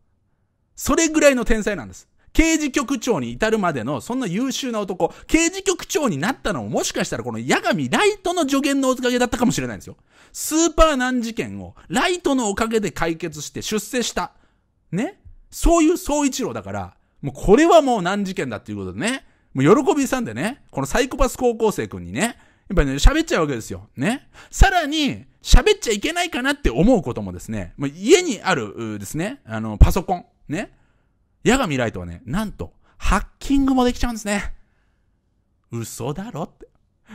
それぐらいの天才なんです。刑事局長に至るまでの、そんな優秀な男、刑事局長になったのももしかしたらこの八神ライトの助言のおかげだったかもしれないんですよ。スーパー難事件をライトのおかげで解決して出世した。ねそういう総一郎だから、もうこれはもう難事件だっていうことでね、もう喜びさんでね、このサイコパス高校生くんにね、やっぱね、喋っちゃうわけですよ。ね。さらに、喋っちゃいけないかなって思うこともですね、もう家にあるですね、あの、パソコン、ね。矢ガライトはね、なんと、ハッキングもできちゃうんですね。嘘だろって。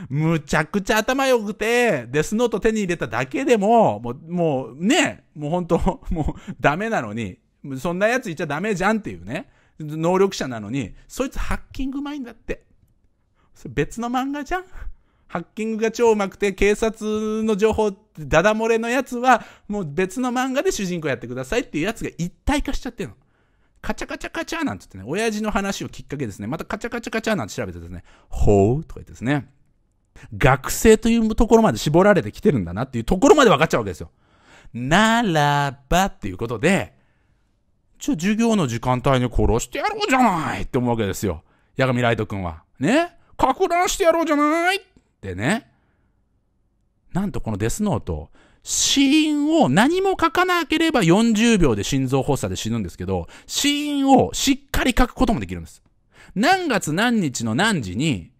むちゃくちゃ頭良くて、デスノート手に入れただけでも、もう、もうね、もう本当 もうダメなのに、そんなやついちゃダメじゃんっていうね。能力者なのに、そいつハッキングうまいんだって。それ別の漫画じゃんハッキングが超うまくて、警察の情報、ダダ漏れのやつは、もう別の漫画で主人公やってくださいっていうやつが一体化しちゃってるの。カチャカチャカチャなんつってね、親父の話をきっかけですね、またカチャカチャカチャなんて調べてですね、ほうとか言ってですね、学生というところまで絞られてきてるんだなっていうところまで分かっちゃうわけですよ。ならばっていうことで、ちょ、授業の時間帯に殺してやろうじゃないって思うわけですよ。八神ライト君は。ねかく乱してやろうじゃないってね。なんとこのデスノート、死因を何も書かなければ40秒で心臓発作で死ぬんですけど、死因をしっかり書くこともできるんです。何月何日の何時に、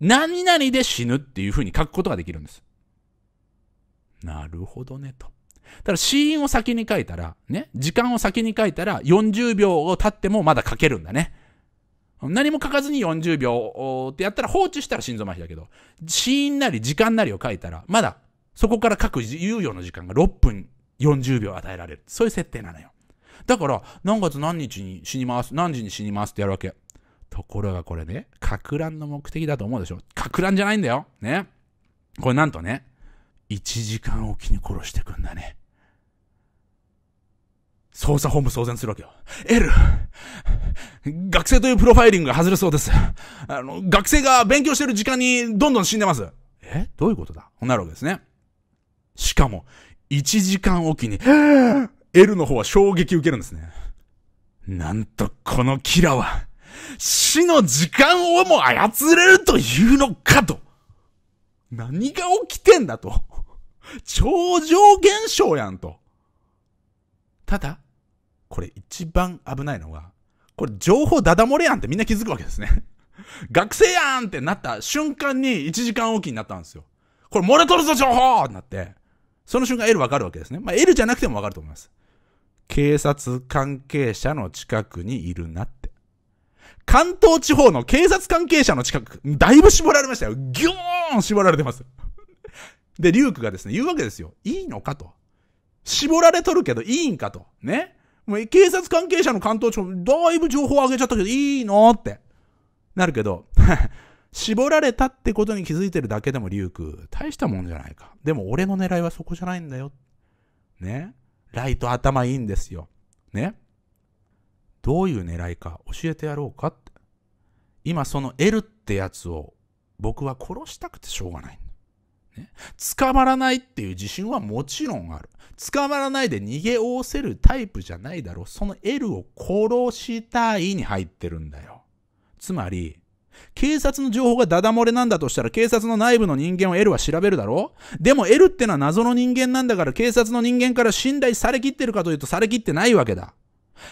何々で死ぬっていう風に書くことができるんです。なるほどね、と。ただ死因を先に書いたら、ね、時間を先に書いたら40秒を経ってもまだ書けるんだね。何も書かずに40秒ってやったら放置したら心臓麻痺だけど、死因なり時間なりを書いたら、まだそこから各猶予の時間が6分40秒与えられる。そういう設定なのよ。だから、何月何日に死にます、何時に死にますってやるわけ。ところがこれね、格乱の目的だと思うでしょ。格乱じゃないんだよ。ね。これなんとね、1時間おきに殺してくんだね。捜査本部騒然するわけよ。L! 学生というプロファイリングが外れそうです。あの、学生が勉強してる時間にどんどん死んでます。えどういうことだなるわけですね。しかも、1時間おきに、L の方は衝撃受けるんですね。なんとこのキラは、死の時間をも操れるというのかと。何が起きてんだと。超常現象やんと。ただ、これ一番危ないのが、これ情報ダダ漏れやんってみんな気づくわけですね。学生やんってなった瞬間に1時間おきになったんですよ。これ漏れとるぞ情報ってなって。その瞬間 L わかるわけですね。まあ、L じゃなくてもわかると思います。警察関係者の近くにいるなって。関東地方の警察関係者の近く、だいぶ絞られましたよ。ギューン絞られてます。で、リュークがですね、言うわけですよ。いいのかと。絞られとるけどいいんかと。ね。もう警察関係者の関東地方、だいぶ情報上げちゃったけどいいのって。なるけど、絞られたってことに気づいてるだけでもリュウク、大したもんじゃないか。でも俺の狙いはそこじゃないんだよ。ね。ライト頭いいんですよ。ね。どういう狙いか教えてやろうかって。今その L ってやつを僕は殺したくてしょうがない。ね、捕まらないっていう自信はもちろんある。捕まらないで逃げおおせるタイプじゃないだろう。その L を殺したいに入ってるんだよ。つまり、警察の情報がダダ漏れなんだとしたら警察の内部の人間を L は調べるだろでも L ってのは謎の人間なんだから警察の人間から信頼されきってるかというとされきってないわけだ。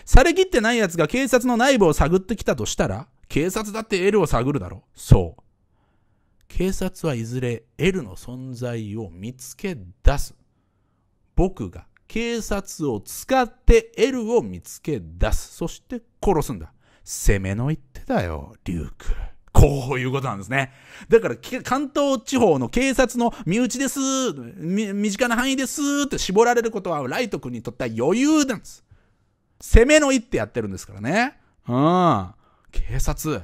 されきってない奴が警察の内部を探ってきたとしたら警察だって L を探るだろそう。警察はいずれ L の存在を見つけ出す。僕が警察を使って L を見つけ出す。そして殺すんだ。攻めの一手だよ、リューク。こういうことなんですね。だから、関東地方の警察の身内です、身近な範囲ですって絞られることは、ライト君にとっては余裕なんです。攻めの一手やってるんですからね。うん。警察、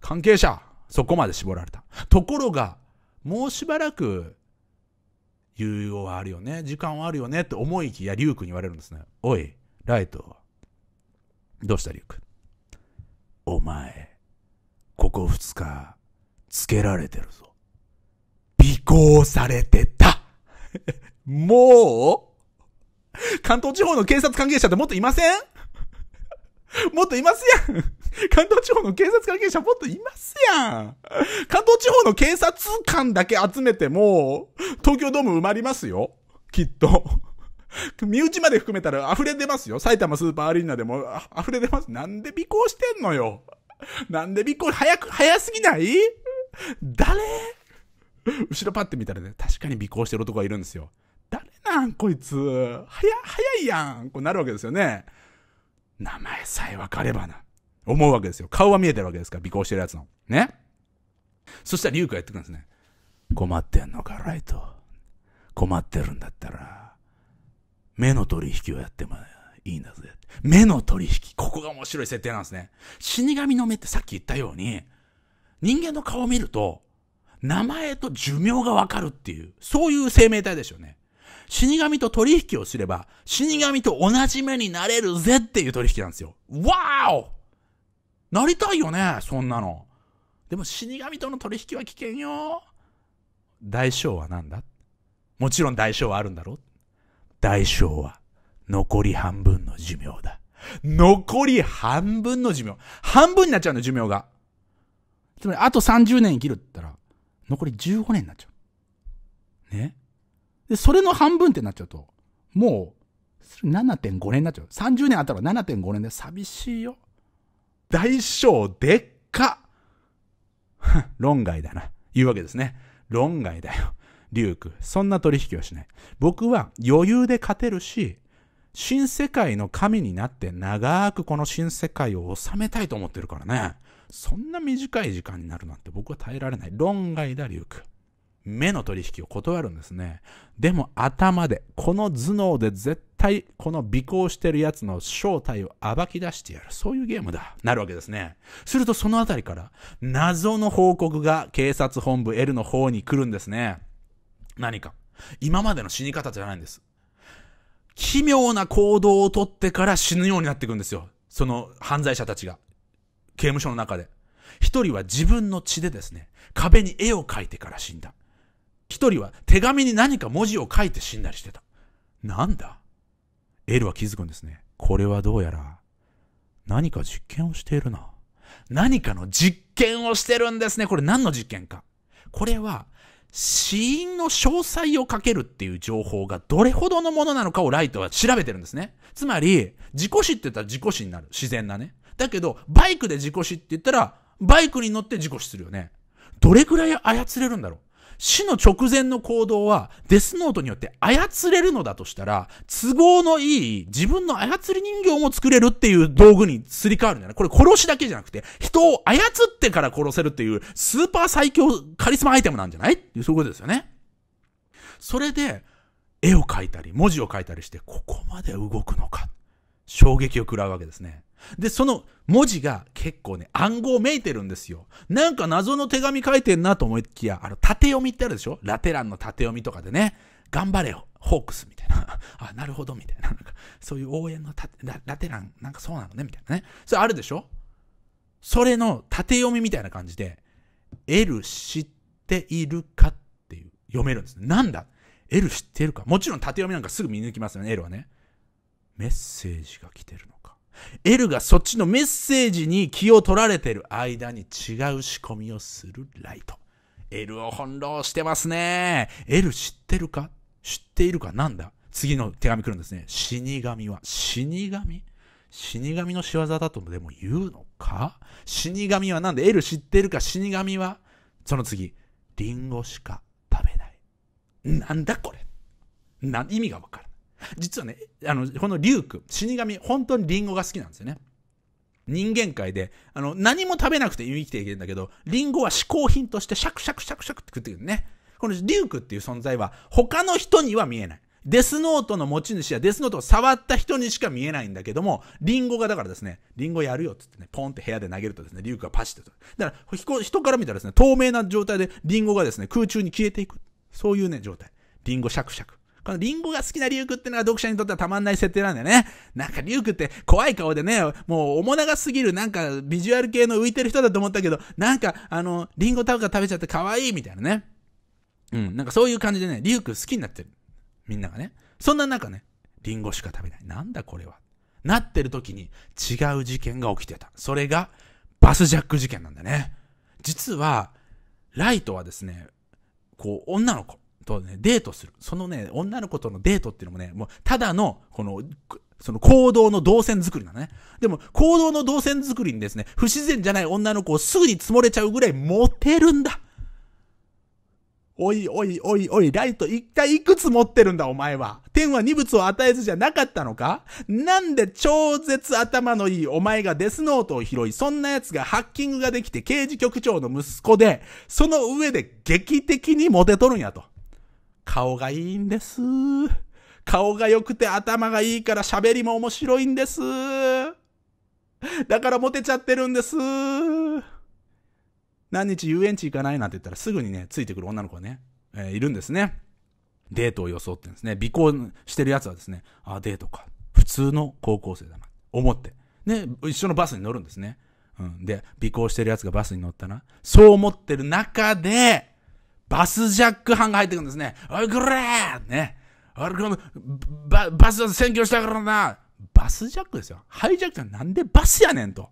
関係者、そこまで絞られた。ところが、もうしばらく、猶予はあるよね。時間はあるよねって思いきや、リュウ君に言われるんですね。おい、ライト。どうした、リュウ君。お前、ここ2日、つけられてるぞ。尾行されてた もう関東地方の警察関係者ってもっといませんもっといますやん関東地方の警察関係者もっといますやん関東地方の警察官だけ集めても、東京ドーム埋まりますよきっと。身内まで含めたら溢れ出ますよ。埼玉スーパーアリーナでも溢れ出ます。なんで尾行してんのよ。なんでびっり早く、早すぎない誰後ろパッて見たらね、確かに尾行してる男がいるんですよ。誰なんこいつ。早、早いやん。こうなるわけですよね。名前さえわかればな。思うわけですよ。顔は見えてるわけですから、尾行してるやつの。ね。そしたらリュウクがやってくるんですね。困ってんのか、ライト。困ってるんだったら、目の取引をやってもらよ。いいんだぜ。目の取引。ここが面白い設定なんですね。死神の目ってさっき言ったように、人間の顔を見ると、名前と寿命がわかるっていう、そういう生命体ですよね。死神と取引をすれば、死神と同じ目になれるぜっていう取引なんですよ。わーおなりたいよね、そんなの。でも死神との取引は危険よ。代償は何だもちろん代償はあるんだろ代償は残り半分の寿命だ。残り半分の寿命。半分になっちゃうの、寿命が。つまり、あと30年生きるって言ったら、残り15年になっちゃう。ね。で、それの半分ってなっちゃうと、もう、7.5年になっちゃう。30年あったら7.5年で寂しいよ。大小でっか 論外だな。言うわけですね。論外だよ。リュウク。そんな取引はしない。僕は余裕で勝てるし、新世界の神になって長くこの新世界を治めたいと思ってるからね。そんな短い時間になるなんて僕は耐えられない。論外だ、リュク。目の取引を断るんですね。でも頭で、この頭脳で絶対この尾行してる奴の正体を暴き出してやる。そういうゲームだ。なるわけですね。するとそのあたりから謎の報告が警察本部 L の方に来るんですね。何か。今までの死に方じゃないんです。奇妙な行動をとってから死ぬようになっていくんですよ。その犯罪者たちが。刑務所の中で。一人は自分の血でですね、壁に絵を描いてから死んだ。一人は手紙に何か文字を書いて死んだりしてた。なんだエルは気づくんですね。これはどうやら、何か実験をしているな。何かの実験をしてるんですね。これ何の実験か。これは、死因の詳細をかけるっていう情報がどれほどのものなのかをライトは調べてるんですね。つまり、事故死って言ったら事故死になる。自然なね。だけど、バイクで事故死って言ったら、バイクに乗って事故死するよね。どれくらい操れるんだろう死の直前の行動はデスノートによって操れるのだとしたら、都合のいい自分の操り人形も作れるっていう道具にすり替わるんじゃないこれ殺しだけじゃなくて、人を操ってから殺せるっていうスーパー最強カリスマアイテムなんじゃないっていうそういうことですよね。それで、絵を描いたり、文字を書いたりして、ここまで動くのか。衝撃を食らうわけですね。で、その文字が結構ね、暗号めいてるんですよ。なんか謎の手紙書いてんなと思いきや、あの、縦読みってあるでしょラテランの縦読みとかでね、頑張れよ、ホークスみたいな。あ、なるほど、みたいな。なんか、そういう応援のラテラン、なんかそうなのね、みたいなね。それあるでしょそれの縦読みみたいな感じで、L 知っているかっていう、読めるんです。なんだ ?L 知ってるかもちろん縦読みなんかすぐ見抜きますよね、L はね。メッセージが来てるの。L がそっちのメッセージに気を取られてる間に違う仕込みをするライト。L を翻弄してますね。L 知ってるか知っているかなんだ次の手紙来るんですね。死神は。死神死神の仕業だとでも言うのか死神はなんで ?L 知ってるか死神はその次。リンゴしか食べない。なんだこれな、意味がわかる。実はね、あの、このリュウ君、死神、本当にリンゴが好きなんですよね。人間界で、あの、何も食べなくて生きていけるんだけど、リンゴは嗜好品としてシャクシャクシャクシャクって食ってくるね。このリュウクっていう存在は、他の人には見えない。デスノートの持ち主やデスノートを触った人にしか見えないんだけども、リンゴがだからですね、リンゴやるよっつってね、ポンって部屋で投げるとですね、リュウクがパシッと。だから人から見たらですね、透明な状態でリンゴがですね、空中に消えていく。そういうね、状態。リンゴシャクシャク。このリンゴが好きなリュウクってのが読者にとってはたまんない設定なんだよね。なんかリュウクって怖い顔でね、もう重長すぎるなんかビジュアル系の浮いてる人だと思ったけど、なんかあの、リンゴタカ食べちゃって可愛いみたいなね。うん、なんかそういう感じでね、リュウク好きになってる。みんながね。そんな中ね、リンゴしか食べない。なんだこれは。なってる時に違う事件が起きてた。それがバスジャック事件なんだね。実は、ライトはですね、こう、女の子。とね、デートする。そのね、女の子とのデートっていうのもね、もう、ただの、この、その行動の動線作りなのね。でも、行動の動線作りにですね、不自然じゃない女の子をすぐに積もれちゃうぐらいモテるんだ。おいおいおいおい、ライト一体いくつ持ってるんだお前は。天は二物を与えずじゃなかったのかなんで超絶頭のいいお前がデスノートを拾い、そんな奴がハッキングができて刑事局長の息子で、その上で劇的にモテとるんやと。顔がいいんです。顔が良くて頭がいいから喋りも面白いんです。だからモテちゃってるんです。何日遊園地行かないなんて言ったらすぐにね、ついてくる女の子がね、えー、いるんですね。デートを装ってんですね、尾行してるやつはですね、ああ、デートか。普通の高校生だな。思って。ね、一緒のバスに乗るんですね。うん。で、尾行してるやつがバスに乗ったな。そう思ってる中で、バスジャック班が入ってくるんですね。おい、これね。あれ、この、バ、バスを占拠したからな。バスジャックですよ。ハイジャックってなんでバスやねんと。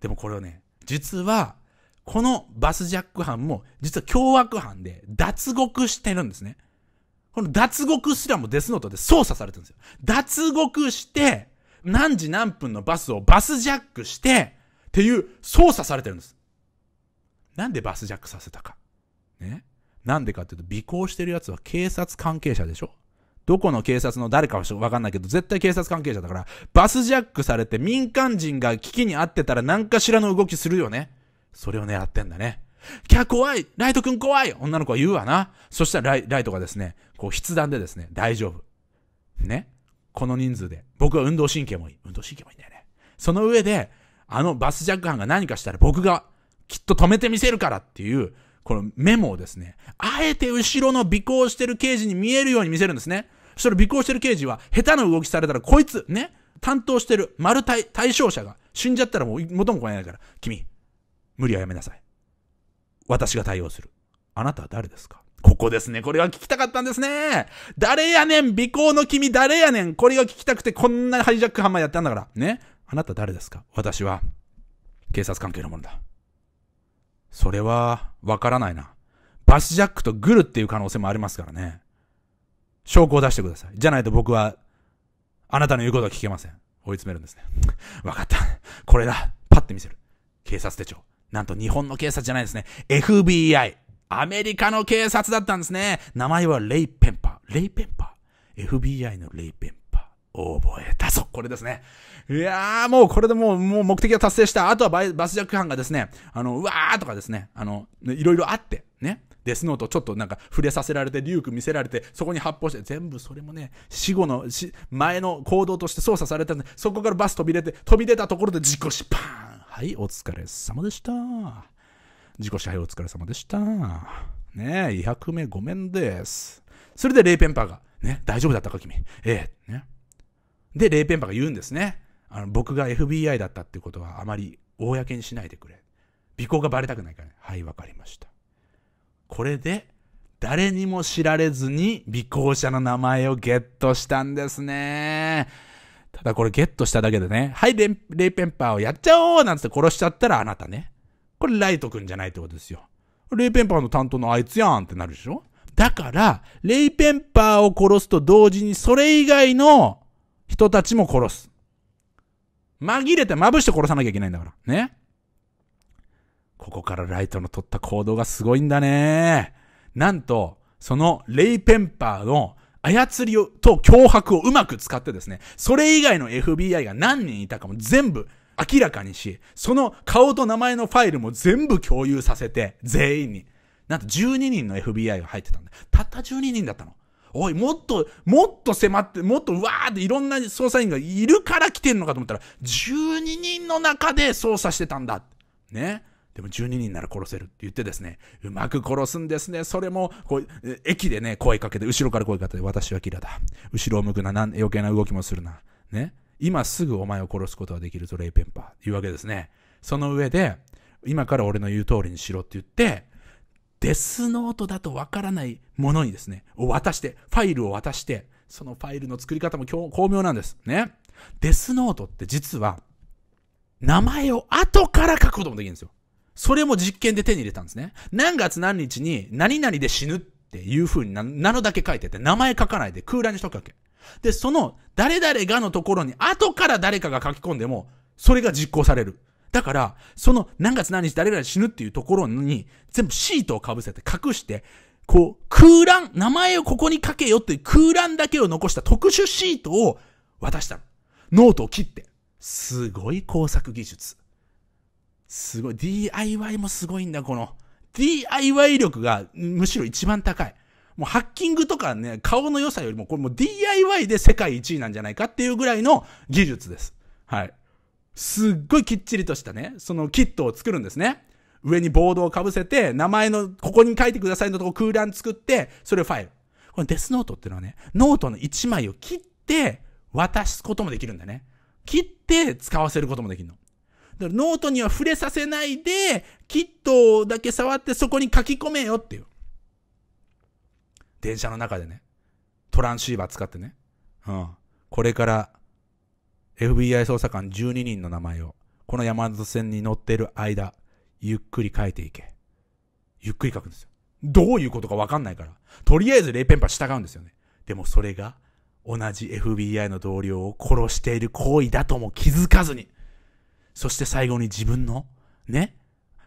でもこれをね、実は、このバスジャック犯も、実は凶悪犯で脱獄してるんですね。この脱獄すらもデスノートで操作されてるんですよ。脱獄して、何時何分のバスをバスジャックして、っていう操作されてるんです。なんでバスジャックさせたか。ね。なんでかっていうと、尾行してるやつは警察関係者でしょどこの警察の誰かはわかんないけど、絶対警察関係者だから、バスジャックされて民間人が危機に遭ってたら何かしらの動きするよね。それを狙ってんだね。キャ怖いライト君怖い女の子は言うわな。そしたらライライトがですね、こう筆談でですね、大丈夫。ね。この人数で。僕は運動神経もいい。運動神経もいいんだよね。その上で、あのバスジャック犯が何かしたら僕がきっと止めてみせるからっていう、このメモをですね、あえて後ろの尾行してる刑事に見えるように見せるんですね。そしたら尾行してる刑事は、下手な動きされたらこいつ、ね、担当してる丸対対象者が死んじゃったらもう元も子もないから、君、無理はやめなさい。私が対応する。あなたは誰ですかここですね。これは聞きたかったんですね。誰やねん尾行の君誰やねんこれが聞きたくてこんなハイジャックハンマーやったんだから。ねあなた誰ですか私は、警察関係の者だ。それは、わからないな。バスジャックとグルっていう可能性もありますからね。証拠を出してください。じゃないと僕は、あなたの言うことは聞けません。追い詰めるんですね。わかった。これだ。パッて見せる。警察手帳。なんと日本の警察じゃないですね。FBI。アメリカの警察だったんですね。名前はレイ・ペンパー。レイ・ペンパー。FBI のレイ・ペンパー。覚えたぞ。これですね。いやー、もうこれでもう、もう目的が達成した。あとはバスジャック犯がですね、あの、うわーとかですね、あの、いろいろあって、ね。デスノートちょっとなんか触れさせられて、リューク見せられて、そこに発砲して、全部それもね、死後の、前の行動として操作されたんで、そこからバス飛び出て、飛び出たところで事故死、パーンはい、お疲れ様でした。事故死、はい、お疲れ様でした。ねえ、200名ごめんです。それでレイペンパーが、ね、大丈夫だったか君。ええ、ね。で、レイペンパが言うんですね。あの、僕が FBI だったってことはあまり公にしないでくれ。尾行がバレたくないからね。はい、わかりました。これで、誰にも知られずに尾行者の名前をゲットしたんですね。ただこれゲットしただけでね、はい、レレイペンパーをやっちゃおうなんつって殺しちゃったらあなたね。これライトくんじゃないってことですよ。レイペンパーの担当のあいつやんってなるでしょだから、レイペンパーを殺すと同時にそれ以外の人たちも殺す。紛れてまぶして殺さなきゃいけないんだから。ね。ここからライトの取った行動がすごいんだね。なんと、そのレイペンパーの操りを、と脅迫をうまく使ってですね、それ以外の FBI が何人いたかも全部明らかにし、その顔と名前のファイルも全部共有させて、全員に。なんと12人の FBI が入ってたんだ。たった12人だったの。おい、もっと、もっと迫って、もっとわーっていろんな捜査員がいるから来てんのかと思ったら、12人の中で捜査してたんだ。ね。でも12人なら殺せるって言ってですね、うまく殺すんですね。それも、こう、駅でね、声かけて、後ろから声かけて、私はキラだ。後ろを向くな、なん余計な動きもするな。ね。今すぐお前を殺すことができるぞ、レイペンパー。いうわけですね。その上で、今から俺の言う通りにしろって言って、デスノートだとわからないものにですね、を渡して、ファイルを渡して、そのファイルの作り方も巧妙なんです。ね。デスノートって実は、名前を後から書くこともできるんですよ。それも実験で手に入れたんですね。何月何日に何々で死ぬっていう風に名のだけ書いてて、名前書かないで空欄にしとくわけ。で、その誰々がのところに後から誰かが書き込んでも、それが実行される。だから、その何月何日誰々死ぬっていうところに、全部シートを被せて隠して、こう、空欄、名前をここに書けよっていう空欄だけを残した特殊シートを渡したの。ノートを切って。すごい工作技術。すごい。DIY もすごいんだ、この。DIY 力がむしろ一番高い。もうハッキングとかね、顔の良さよりも、これもう DIY で世界一位なんじゃないかっていうぐらいの技術です。はい。すっごいきっちりとしたね、そのキットを作るんですね。上にボードをかぶせて、名前の、ここに書いてくださいのとこ空欄作って、それをファイル。このデスノートっていうのはね、ノートの1枚を切って、渡すこともできるんだね。切って使わせることもできるの。だからノートには触れさせないで、キットだけ触ってそこに書き込めよっていう。電車の中でね、トランシーバー使ってね。うん。これから FBI 捜査官12人の名前を、この山手線に乗っている間、ゆっくり書いていけ。ゆっくり書くんですよ。どういうことかわかんないから。とりあえず0イペンパ従うんですよね。でもそれが、同じ FBI の同僚を殺している行為だとも気づかずに。そして最後に自分の、ね。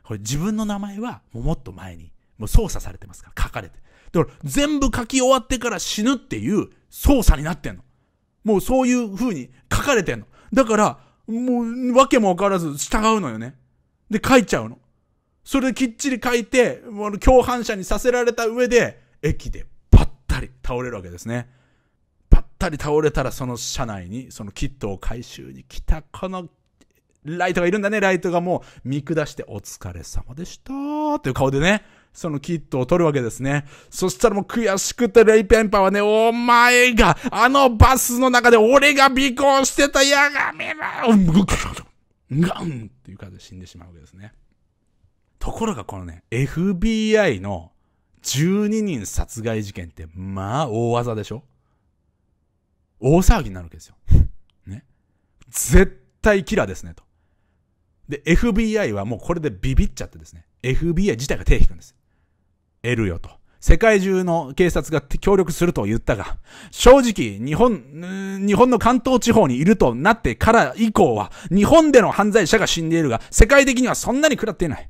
これ自分の名前はももっと前に、もう操作されてますから、書かれて。だから全部書き終わってから死ぬっていう操作になってんの。もうそういう風に書かれてんの。だから、もう、わけもわからず従うのよね。で、書いちゃうの。それできっちり書いて、もう共犯者にさせられた上で、駅でばったり倒れるわけですね。ばったり倒れたら、その車内に、そのキットを回収に来た、この、ライトがいるんだね、ライトがもう見下して、お疲れ様でしたーっていう顔でね、そのキットを取るわけですね。そしたらもう悔しくてレイペンパはね、お前が、あのバスの中で俺が尾行してたやがめな、うぐっ、ガンっていう感じで死んでしまうわけですね。ところがこのね、FBI の12人殺害事件って、まあ大技でしょ大騒ぎになるわけですよ。ね。絶対キラーですね、と。で、FBI はもうこれでビビっちゃってですね。FBI 自体が手引くんです。得るよと。世界中の警察が協力すると言ったが、正直、日本、日本の関東地方にいるとなってから以降は、日本での犯罪者が死んでいるが、世界的にはそんなに食らっていない。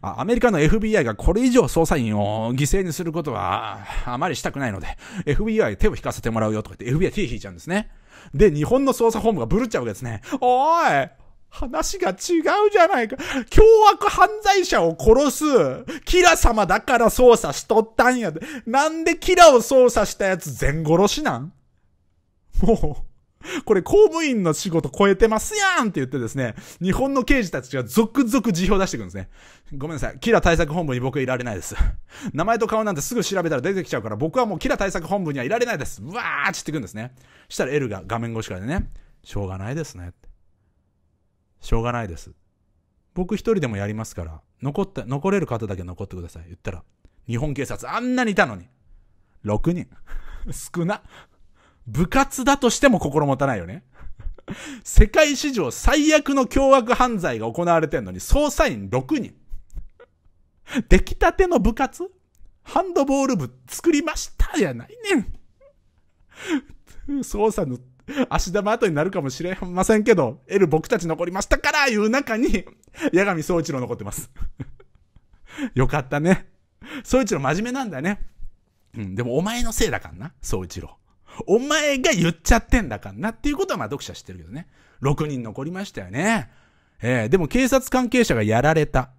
アメリカの FBI がこれ以上捜査員を犠牲にすることはあまりしたくないので、FBI 手を引かせてもらうよとか言って FBI 手引いちゃうんですね。で、日本の捜査本部がブルっちゃうわけですね。おーい話が違うじゃないか。凶悪犯罪者を殺す。キラ様だから捜査しとったんやで。なんでキラを捜査したやつ全殺しなんもう、これ公務員の仕事超えてますやんって言ってですね、日本の刑事たちが続々辞表出してくるんですね。ごめんなさい。キラ対策本部に僕はいられないです。名前と顔なんてすぐ調べたら出てきちゃうから、僕はもうキラ対策本部にはいられないです。わーって言ってくんですね。したらエルが画面越しからね、しょうがないですねって。しょうがないです。僕一人でもやりますから、残った、残れる方だけ残ってください。言ったら、日本警察あんなにいたのに、6人。少な。部活だとしても心もたないよね。世界史上最悪の凶悪犯罪が行われてんのに、捜査員6人。出来たての部活ハンドボール部作りましたじゃないねん。捜査の 足玉跡になるかもしれませんけど、L 僕たち残りましたからいう中に、矢神総一郎残ってます。よかったね。総一郎真面目なんだね。うん、でもお前のせいだからな、総一郎。お前が言っちゃってんだからなっていうことはまあ読者知ってるけどね。6人残りましたよね。えー、でも警察関係者がやられた。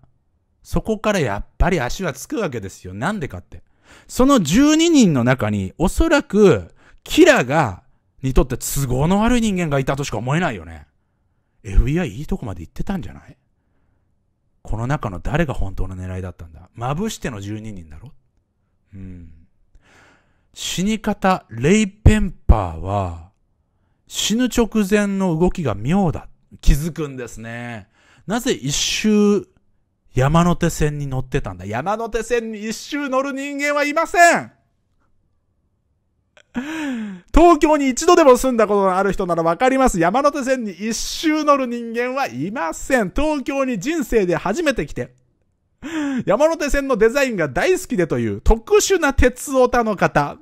そこからやっぱり足はつくわけですよ。なんでかって。その12人の中に、おそらく、キラがにとって都合の悪い人間がいたとしか思えないよね。FBI いいとこまで行ってたんじゃないこの中の誰が本当の狙いだったんだまぶしての12人だろうん。死に方、レイ・ペンパーは、死ぬ直前の動きが妙だ。気づくんですね。なぜ一周、山手線に乗ってたんだ山手線に一周乗る人間はいません 東京に一度でも住んだことのある人ならわかります。山手線に一周乗る人間はいません。東京に人生で初めて来て、山手線のデザインが大好きでという特殊な鉄オタの方。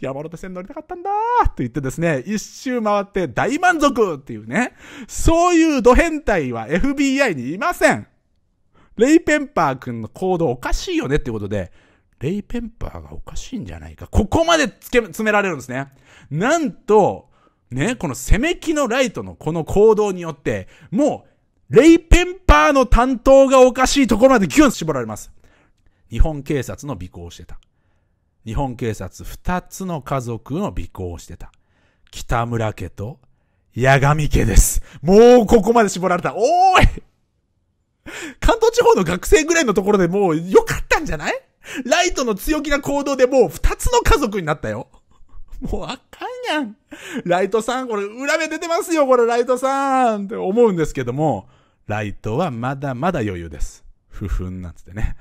山手線乗りたかったんだーって言ってですね、一周回って大満足っていうね。そういうド変態は FBI にいません。レイペンパー君の行動おかしいよねってことで、レイ・ペンパーがおかしいんじゃないか。ここまでつけ、詰められるんですね。なんと、ね、この攻め気のライトのこの行動によって、もう、レイ・ペンパーの担当がおかしいところまでギュン絞られます。日本警察の尾行してた。日本警察二つの家族の尾行してた。北村家と八神家です。もうここまで絞られた。おーい関東地方の学生ぐらいのところでもう良かったんじゃないライトの強気な行動でもう二つの家族になったよ。もうあかんやん。ライトさん、これ裏目出てますよ、これライトさんって思うんですけども、ライトはまだまだ余裕です。ふふんなんつってね。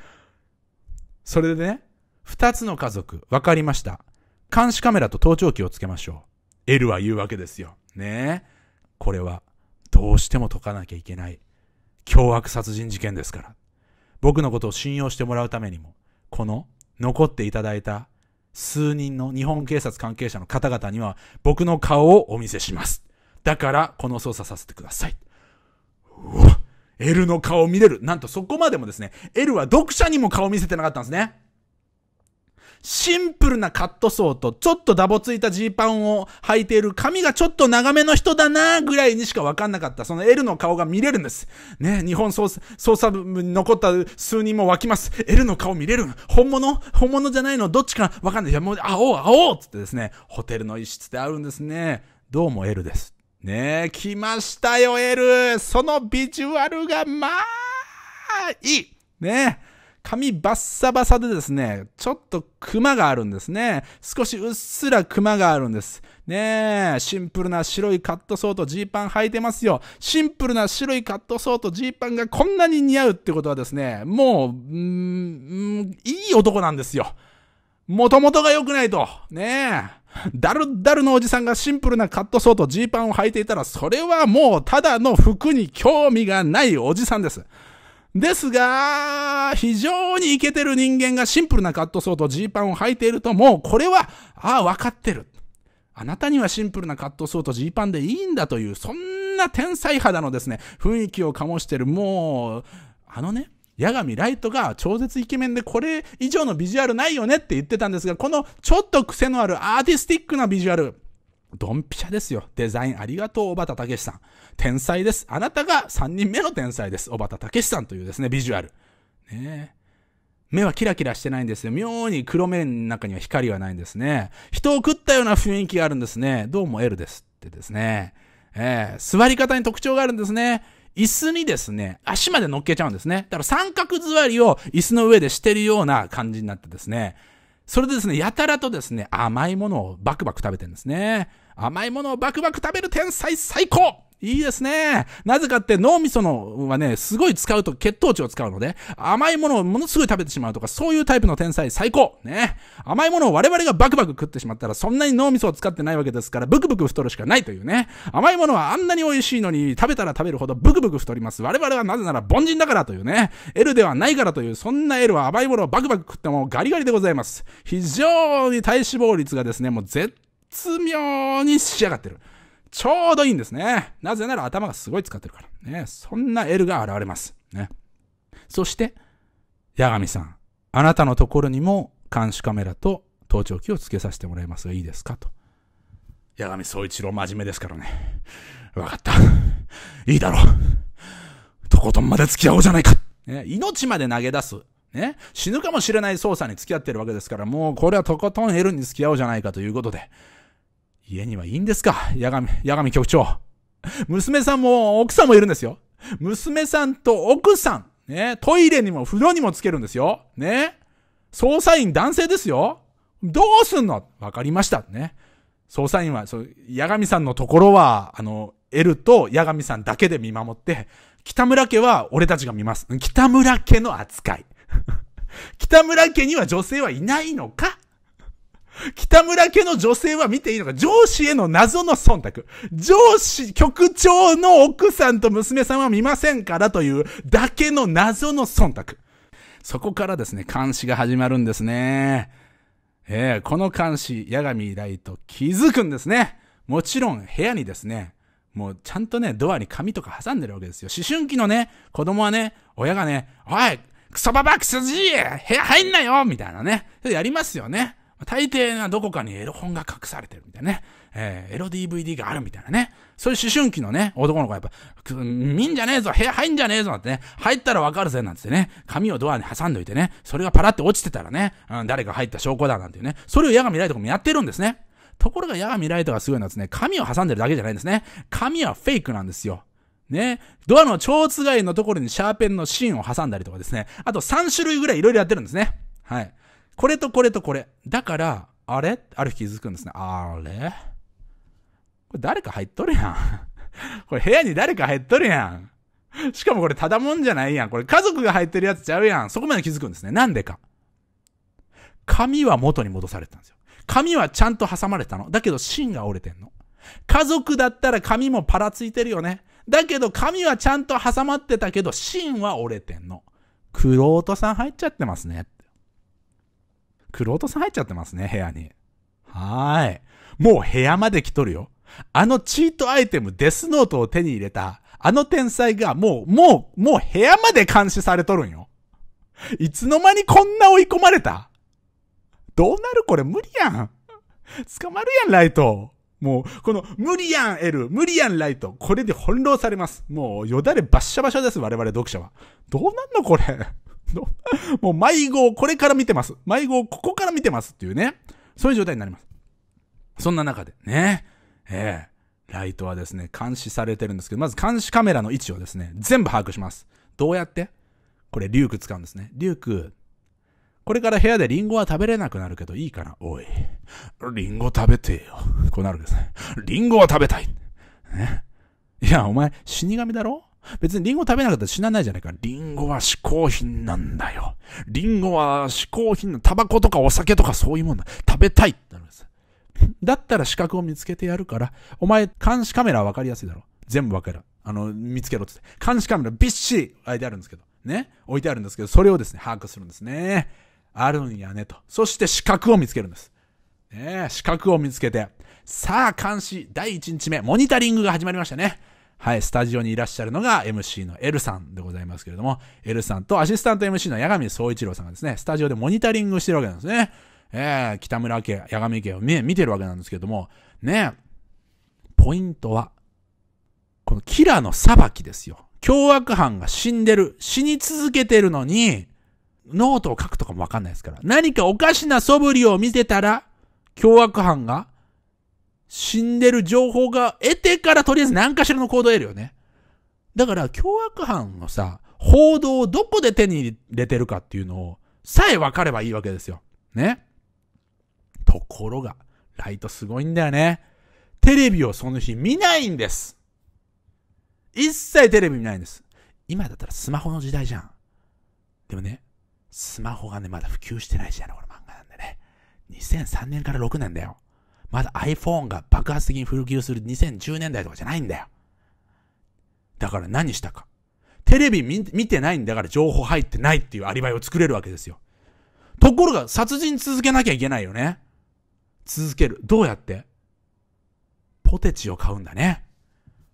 それでね、二つの家族、わかりました。監視カメラと盗聴器をつけましょう。L は言うわけですよ。ねえ。これは、どうしても解かなきゃいけない。凶悪殺人事件ですから。僕のことを信用してもらうためにも、この残っていただいた数人の日本警察関係者の方々には僕の顔をお見せします。だからこの捜査させてください。うわ L の顔見れる。なんとそこまでもですね、L は読者にも顔見せてなかったんですね。シンプルなカットソーと、ちょっとダボついたジーパンを履いている、髪がちょっと長めの人だなぐらいにしかわかんなかった、その L の顔が見れるんです。ね、日本捜査部に残った数人も湧きます。L の顔見れる本物本物じゃないのどっちかわかんない。いや、もう、あおう、あおうつってですね、ホテルの一室であるんですね。どうも L です。ねえ、来ましたよ、L! そのビジュアルが、まあ、いいねえ。髪バッサバサでですね、ちょっとクマがあるんですね。少しうっすらクマがあるんです。ねえ、シンプルな白いカットソーとジーパン履いてますよ。シンプルな白いカットソーとジーパンがこんなに似合うってことはですね、もう、んー、いい男なんですよ。もともとが良くないと。ねえ。だるだるのおじさんがシンプルなカットソーとジーパンを履いていたら、それはもうただの服に興味がないおじさんです。ですが、非常にイケてる人間がシンプルなカットソーとジーパンを履いていると、もうこれは、ああ、わかってる。あなたにはシンプルなカットソーとジーパンでいいんだという、そんな天才肌のですね、雰囲気を醸してる、もう、あのね、八神ライトが超絶イケメンでこれ以上のビジュアルないよねって言ってたんですが、このちょっと癖のあるアーティスティックなビジュアル、ドンピシャですよ。デザインありがとう、小畑武さん。天才です。あなたが3人目の天才です。小畑武さんというですね、ビジュアル。ね目はキラキラしてないんですよ。妙に黒目の中には光はないんですね。人を食ったような雰囲気があるんですね。どうも L ですってですね。えー、座り方に特徴があるんですね。椅子にですね、足まで乗っけちゃうんですね。だから三角座りを椅子の上でしてるような感じになってですね。それでですね、やたらとですね、甘いものをバクバク食べてるんですね。甘いものをバクバク食べる天才最高いいですね。なぜかって脳みそのはね、すごい使うと血糖値を使うので、甘いものをものすごい食べてしまうとか、そういうタイプの天才最高ね。甘いものを我々がバクバク食ってしまったら、そんなに脳みそを使ってないわけですから、ブクブク太るしかないというね。甘いものはあんなに美味しいのに、食べたら食べるほどブクブク太ります。我々はなぜなら凡人だからというね。L ではないからという、そんな L は甘いものをバクバク食ってもガリガリでございます。非常に体脂肪率がですね、もう絶対絶妙に仕上がってる。ちょうどいいんですね。なぜなら頭がすごい使ってるから。ね、そんな L が現れます。ね。そして、八神さん、あなたのところにも監視カメラと盗聴器をつけさせてもらいますがいいですかと。八神総一郎真面目ですからね。わかった。いいだろう。とことんまで付き合おうじゃないか。ね、命まで投げ出す。ね、死ぬかもしれない捜査に付き合ってるわけですから、もうこれはとことん L に付き合おうじゃないかということで、家にはいいんですか八神、八神局長。娘さんも奥さんもいるんですよ。娘さんと奥さん。ね、トイレにも風呂にもつけるんですよ。ね。捜査員男性ですよ。どうすんのわかりました。ね。捜査員は、そう、八神さんのところは、あの、L と八神さんだけで見守って、北村家は俺たちが見ます。北村家の扱い。北村家には女性はいないのか北村家の女性は見ていいのか上司への謎の忖度。上司、局長の奥さんと娘さんは見ませんからというだけの謎の忖度。そこからですね、監視が始まるんですね。ええー、この監視、八神大と気づくんですね。もちろん部屋にですね、もうちゃんとね、ドアに紙とか挟んでるわけですよ。思春期のね、子供はね、親がね、おい、クソババクソじい部屋入んなよみたいなね。やりますよね。大抵はどこかにエロ本が隠されてるみたいなね。えー、エロ DVD があるみたいなね。そういう思春期のね、男の子はやっぱ、見んじゃねえぞ部屋入んじゃねえぞなんてね、入ったらわかるぜなんてね、紙をドアに挟んどいてね、それがパラって落ちてたらね、うん、誰か入った証拠だなんていうね、それを矢がれるとかもやってるんですね。ところが矢がれるとかすごいのはですね、紙を挟んでるだけじゃないんですね。紙はフェイクなんですよ。ね。ドアの蝶つがのところにシャーペンの芯を挟んだりとかですね。あと3種類ぐらいいろいろやってるんですね。はい。これとこれとこれ。だから、あれある日気づくんですね。あれこれ誰か入っとるやん。これ部屋に誰か入っとるやん。しかもこれただもんじゃないやん。これ家族が入ってるやつちゃうやん。そこまで気づくんですね。なんでか。紙は元に戻されたんですよ。紙はちゃんと挟まれたの。だけど芯が折れてんの。家族だったら紙もパラついてるよね。だけど紙はちゃんと挟まってたけど芯は折れてんの。クロートさん入っちゃってますね。クロートさん入っちゃってますね、部屋に。はーい。もう部屋まで来とるよ。あのチートアイテム、デスノートを手に入れた、あの天才がもう、もう、もう部屋まで監視されとるんよ。いつの間にこんな追い込まれたどうなるこれ無理やん。捕まるやん、ライト。もう、この、無理やん、L、無理やん、ライト。これで翻弄されます。もう、よだれバッシャバシャです、我々読者は。どうなんのこれ。の、もう迷子をこれから見てます。迷子をここから見てますっていうね。そういう状態になります。そんな中でね、ええー、ライトはですね、監視されてるんですけど、まず監視カメラの位置をですね、全部把握します。どうやってこれ、リューク使うんですね。リューク、これから部屋でリンゴは食べれなくなるけどいいかなおい。リンゴ食べてよ。こうなるんですね。リンゴは食べたい。ね。いや、お前、死神だろ別にリンゴ食べなかったら死なないじゃないか。リンゴは嗜好品なんだよ。リンゴは嗜好品、の、タバコとかお酒とかそういうもんだ。食べたいってなるんです。だったら資格を見つけてやるから、お前監視カメラわかりやすいだろ。全部わかる。あの、見つけろって。監視カメラびっしり置いてあるんですけど、ね。置いてあるんですけど、それをですね、把握するんですね。あるんやねと。そして資格を見つけるんです。ね資格を見つけて。さあ、監視第1日目、モニタリングが始まりましたね。はい、スタジオにいらっしゃるのが MC の L さんでございますけれども、L さんとアシスタント MC の八神総一郎さんがですね、スタジオでモニタリングしてるわけなんですね。えー、北村家、八神家を見見てるわけなんですけれども、ね、ポイントは、このキラの裁きですよ。凶悪犯が死んでる、死に続けてるのに、ノートを書くとかもわかんないですから。何かおかしな素振りを見てたら、凶悪犯が死んでる情報が得てからとりあえず何かしらの行動を得るよね。だから凶悪犯のさ、報道をどこで手に入れてるかっていうのをさえ分かればいいわけですよ。ね。ところが、ライトすごいんだよね。テレビをその日見ないんです。一切テレビ見ないんです。今だったらスマホの時代じゃん。でもね、スマホがね、まだ普及してない時代のこの漫画なんでね。2003年から6年だよ。まだ iPhone が爆発的に普及する2010年代とかじゃないんだよ。だから何したか。テレビ見てないんだから情報入ってないっていうアリバイを作れるわけですよ。ところが殺人続けなきゃいけないよね。続ける。どうやってポテチを買うんだね。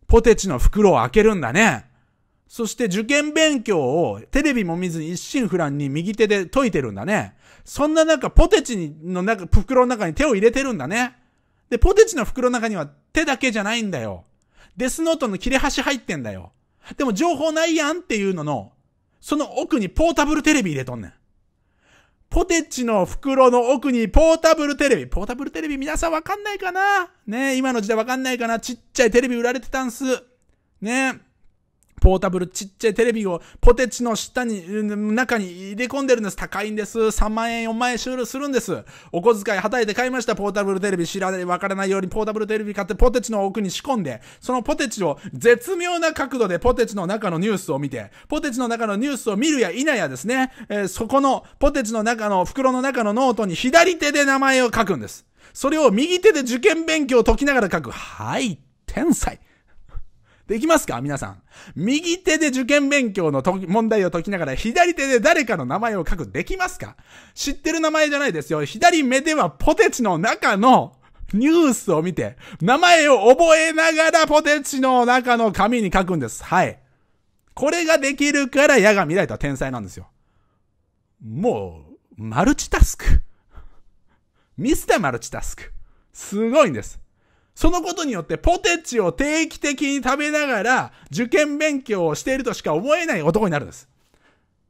ポテチの袋を開けるんだね。そして受験勉強をテレビも見ずに一心不乱に右手で解いてるんだね。そんな中、ポテチの中、袋の中に手を入れてるんだね。で、ポテチの袋の中には手だけじゃないんだよ。デスノートの切れ端入ってんだよ。でも情報ないやんっていうのの、その奥にポータブルテレビ入れとんねん。ポテチの袋の奥にポータブルテレビ。ポータブルテレビ皆さんわかんないかなね今の時代わかんないかなちっちゃいテレビ売られてたんす。ねポータブルちっちゃいテレビをポテチの下に、中に入れ込んでるんです。高いんです。3万円、4万円収入するんです。お小遣いはたいて買いました。ポータブルテレビ知らない、わからないようにポータブルテレビ買ってポテチの奥に仕込んで、そのポテチを絶妙な角度でポテチの中のニュースを見て、ポテチの中のニュースを見るや否やですね、えー、そこのポテチの中の袋の中のノートに左手で名前を書くんです。それを右手で受験勉強を解きながら書く。はい、天才。できますか皆さん。右手で受験勉強の問題を解きながら、左手で誰かの名前を書く。できますか知ってる名前じゃないですよ。左目ではポテチの中のニュースを見て、名前を覚えながらポテチの中の紙に書くんです。はい。これができるから矢が見られた天才なんですよ。もう、マルチタスク。ミスターマルチタスク。すごいんです。そのことによってポテチを定期的に食べながら受験勉強をしているとしか思えない男になるんです。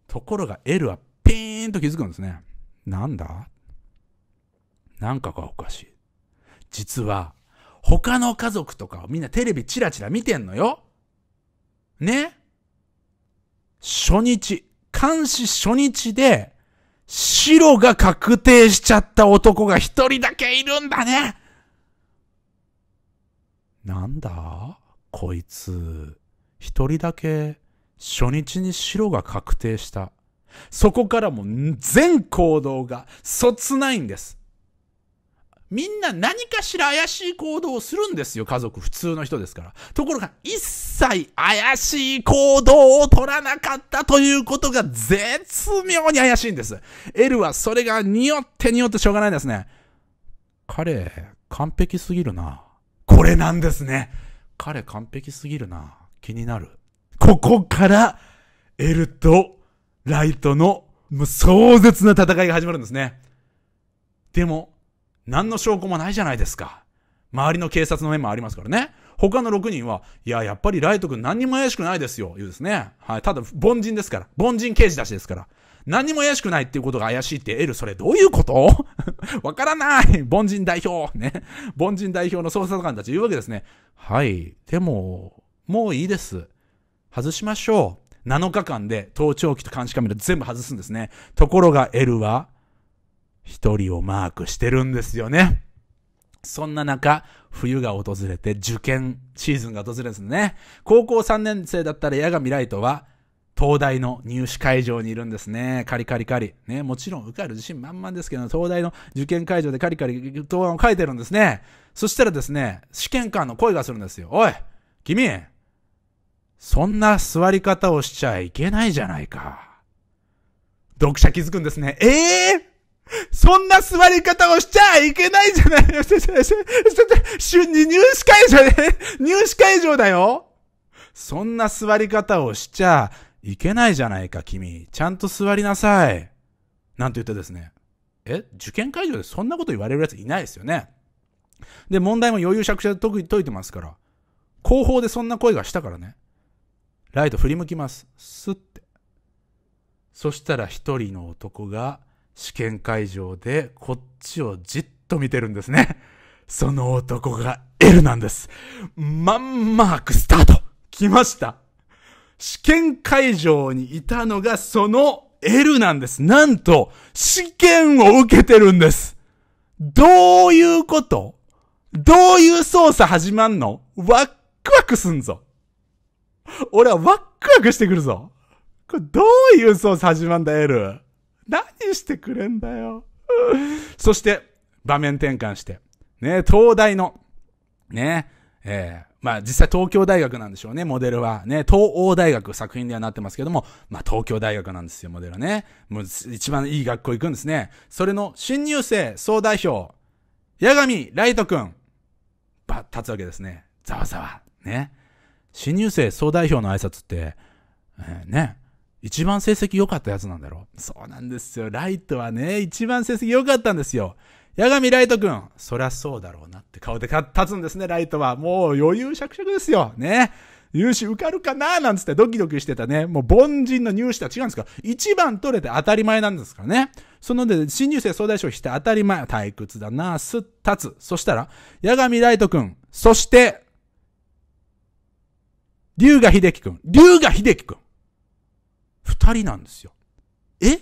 ところが L はピーンと気づくんですね。なんだなんかがおかしい。実は、他の家族とかをみんなテレビチラチラ見てんのよ。ね初日、監視初日で、白が確定しちゃった男が一人だけいるんだね。なんだこいつ、一人だけ初日に白が確定した。そこからも全行動がそつないんです。みんな何かしら怪しい行動をするんですよ、家族。普通の人ですから。ところが、一切怪しい行動を取らなかったということが絶妙に怪しいんです。エルはそれがによってによってしょうがないですね。彼、完璧すぎるな。これなんですね。彼完璧すぎるな。気になる。ここから、エルとライトのもう壮絶な戦いが始まるんですね。でも、何の証拠もないじゃないですか。周りの警察の面もありますからね。他の6人は、いや、やっぱりライト君何にも怪しくないですよ、言うですね。はい。ただ、凡人ですから。凡人刑事だしですから。何にも怪しくないっていうことが怪しいって、エル、それどういうこと わからない凡人代表ね。凡人代表の捜査官たち言うわけですね。はい。でも、もういいです。外しましょう。7日間で盗聴器と監視カメラ全部外すんですね。ところがエルは、一人をマークしてるんですよね。そんな中、冬が訪れて受験シーズンが訪れるんですね。高校3年生だったら矢神ライトは、東大の入試会場にいるんですね。カリカリカリ。ね、もちろん受かる自信満々ですけど、東大の受験会場でカリカリ答案を書いてるんですね。そしたらですね、試験官の声がするんですよ。おい君そんな座り方をしちゃいけないじゃないか。読者気づくんですね。ええー、そんな座り方をしちゃいけないじゃない。瞬ゅ、入試会場で、入試会場だよそんな座り方をしちゃいけないじゃないか、君。ちゃんと座りなさい。なんて言ってですね。え受験会場でそんなこと言われるやついないですよね。で、問題も余裕しゃくしゃで解いてますから。後方でそんな声がしたからね。ライト振り向きます。スッて。そしたら一人の男が試験会場でこっちをじっと見てるんですね。その男が L なんです。まんマークスタート来ました試験会場にいたのがその L なんです。なんと、試験を受けてるんです。どういうことどういう操作始まんのワックワクすんぞ。俺はワックワクしてくるぞ。これどういう操作始まんだ、L。何してくれんだよ。そして、場面転換して。ね、東大の、ね、ええー、まあ実際東京大学なんでしょうね、モデルは。ね、東欧大学作品ではなってますけども、まあ東京大学なんですよ、モデルはね。もう一番いい学校行くんですね。それの新入生総代表、八神ライトくん。ば、立つわけですね。ざわざわ。ね。新入生総代表の挨拶って、えー、ね。一番成績良かったやつなんだろう。そうなんですよ。ライトはね、一番成績良かったんですよ。八神ライトくん、そりゃそうだろうなって顔で立つんですね、ライトは。もう余裕しゃくしゃくですよ。ね。入試受かるかななんつってドキドキしてたね。もう凡人の入試とは違うんですか一番取れて当たり前なんですからね。そので、新入生総大将して当たり前。退屈だな、す、立つ。そしたら、八神ライトくん。そして、龍が秀樹くん。龍が秀樹くん。二人なんですよ。え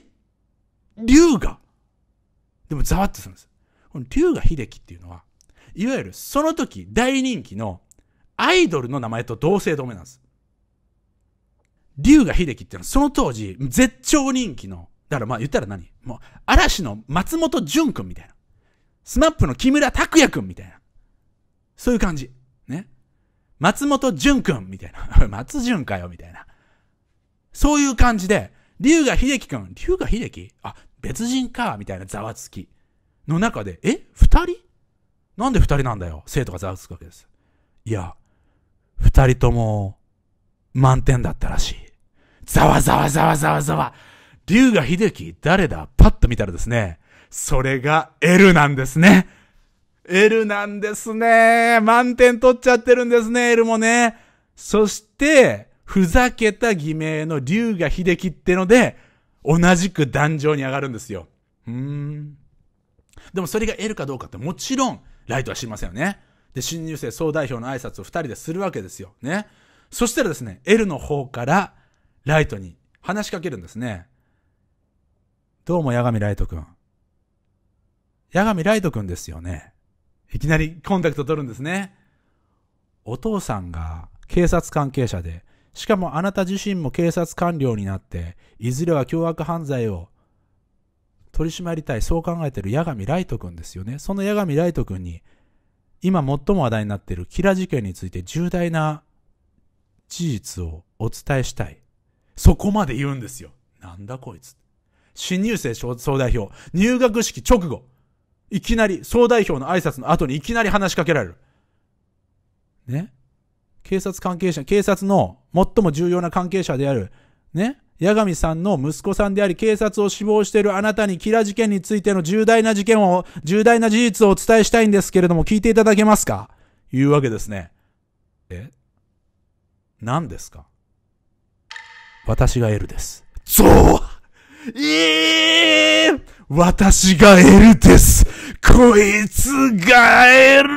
龍が。でもざわっとするんです。この龍河秀樹っていうのは、いわゆるその時大人気のアイドルの名前と同姓同名なんです。龍河秀樹っていうのはその当時絶頂人気の、だからまあ言ったら何もう嵐の松本潤くんみたいな。スマップの木村拓哉くんみたいな。そういう感じ。ね。松本潤くんみたいな。松潤かよみたいな。そういう感じで、龍河秀樹くん、龍河秀樹あ、別人かみたいなざわつき。の中で、え ?2 人なんで2人なんだよ生徒がざわつくわけです。いや、2人とも満点だったらしい。ざわざわざわざわざわ。龍が秀樹、誰だパッと見たらですね、それが L なんですね。L なんですね。満点取っちゃってるんですね、L もね。そして、ふざけた偽名の龍が秀樹ってので、同じく壇上に上がるんですよ。うーん。でもそれが得るかどうかってもちろんライトは知りませんよね。で、新入生総代表の挨拶を二人でするわけですよ。ね。そしたらですね、L の方からライトに話しかけるんですね。どうも、八神ライトくん。八神ライトくんですよね。いきなりコンタクト取るんですね。お父さんが警察関係者で、しかもあなた自身も警察官僚になって、いずれは凶悪犯罪を取り締まりたい、そう考えてる矢神ライト君ですよね。その矢神ライト君に、今最も話題になっているキラ事件について重大な事実をお伝えしたい。そこまで言うんですよ。なんだこいつ。新入生総代表、入学式直後、いきなり総代表の挨拶の後にいきなり話しかけられる。ね警察関係者、警察の最も重要な関係者である、ね八神さんの息子さんであり、警察を死亡しているあなたに、キラ事件についての重大な事件を、重大な事実をお伝えしたいんですけれども、聞いていただけますかいうわけですね。え何ですか私が L です。そうえー、私が L ですこいつが L!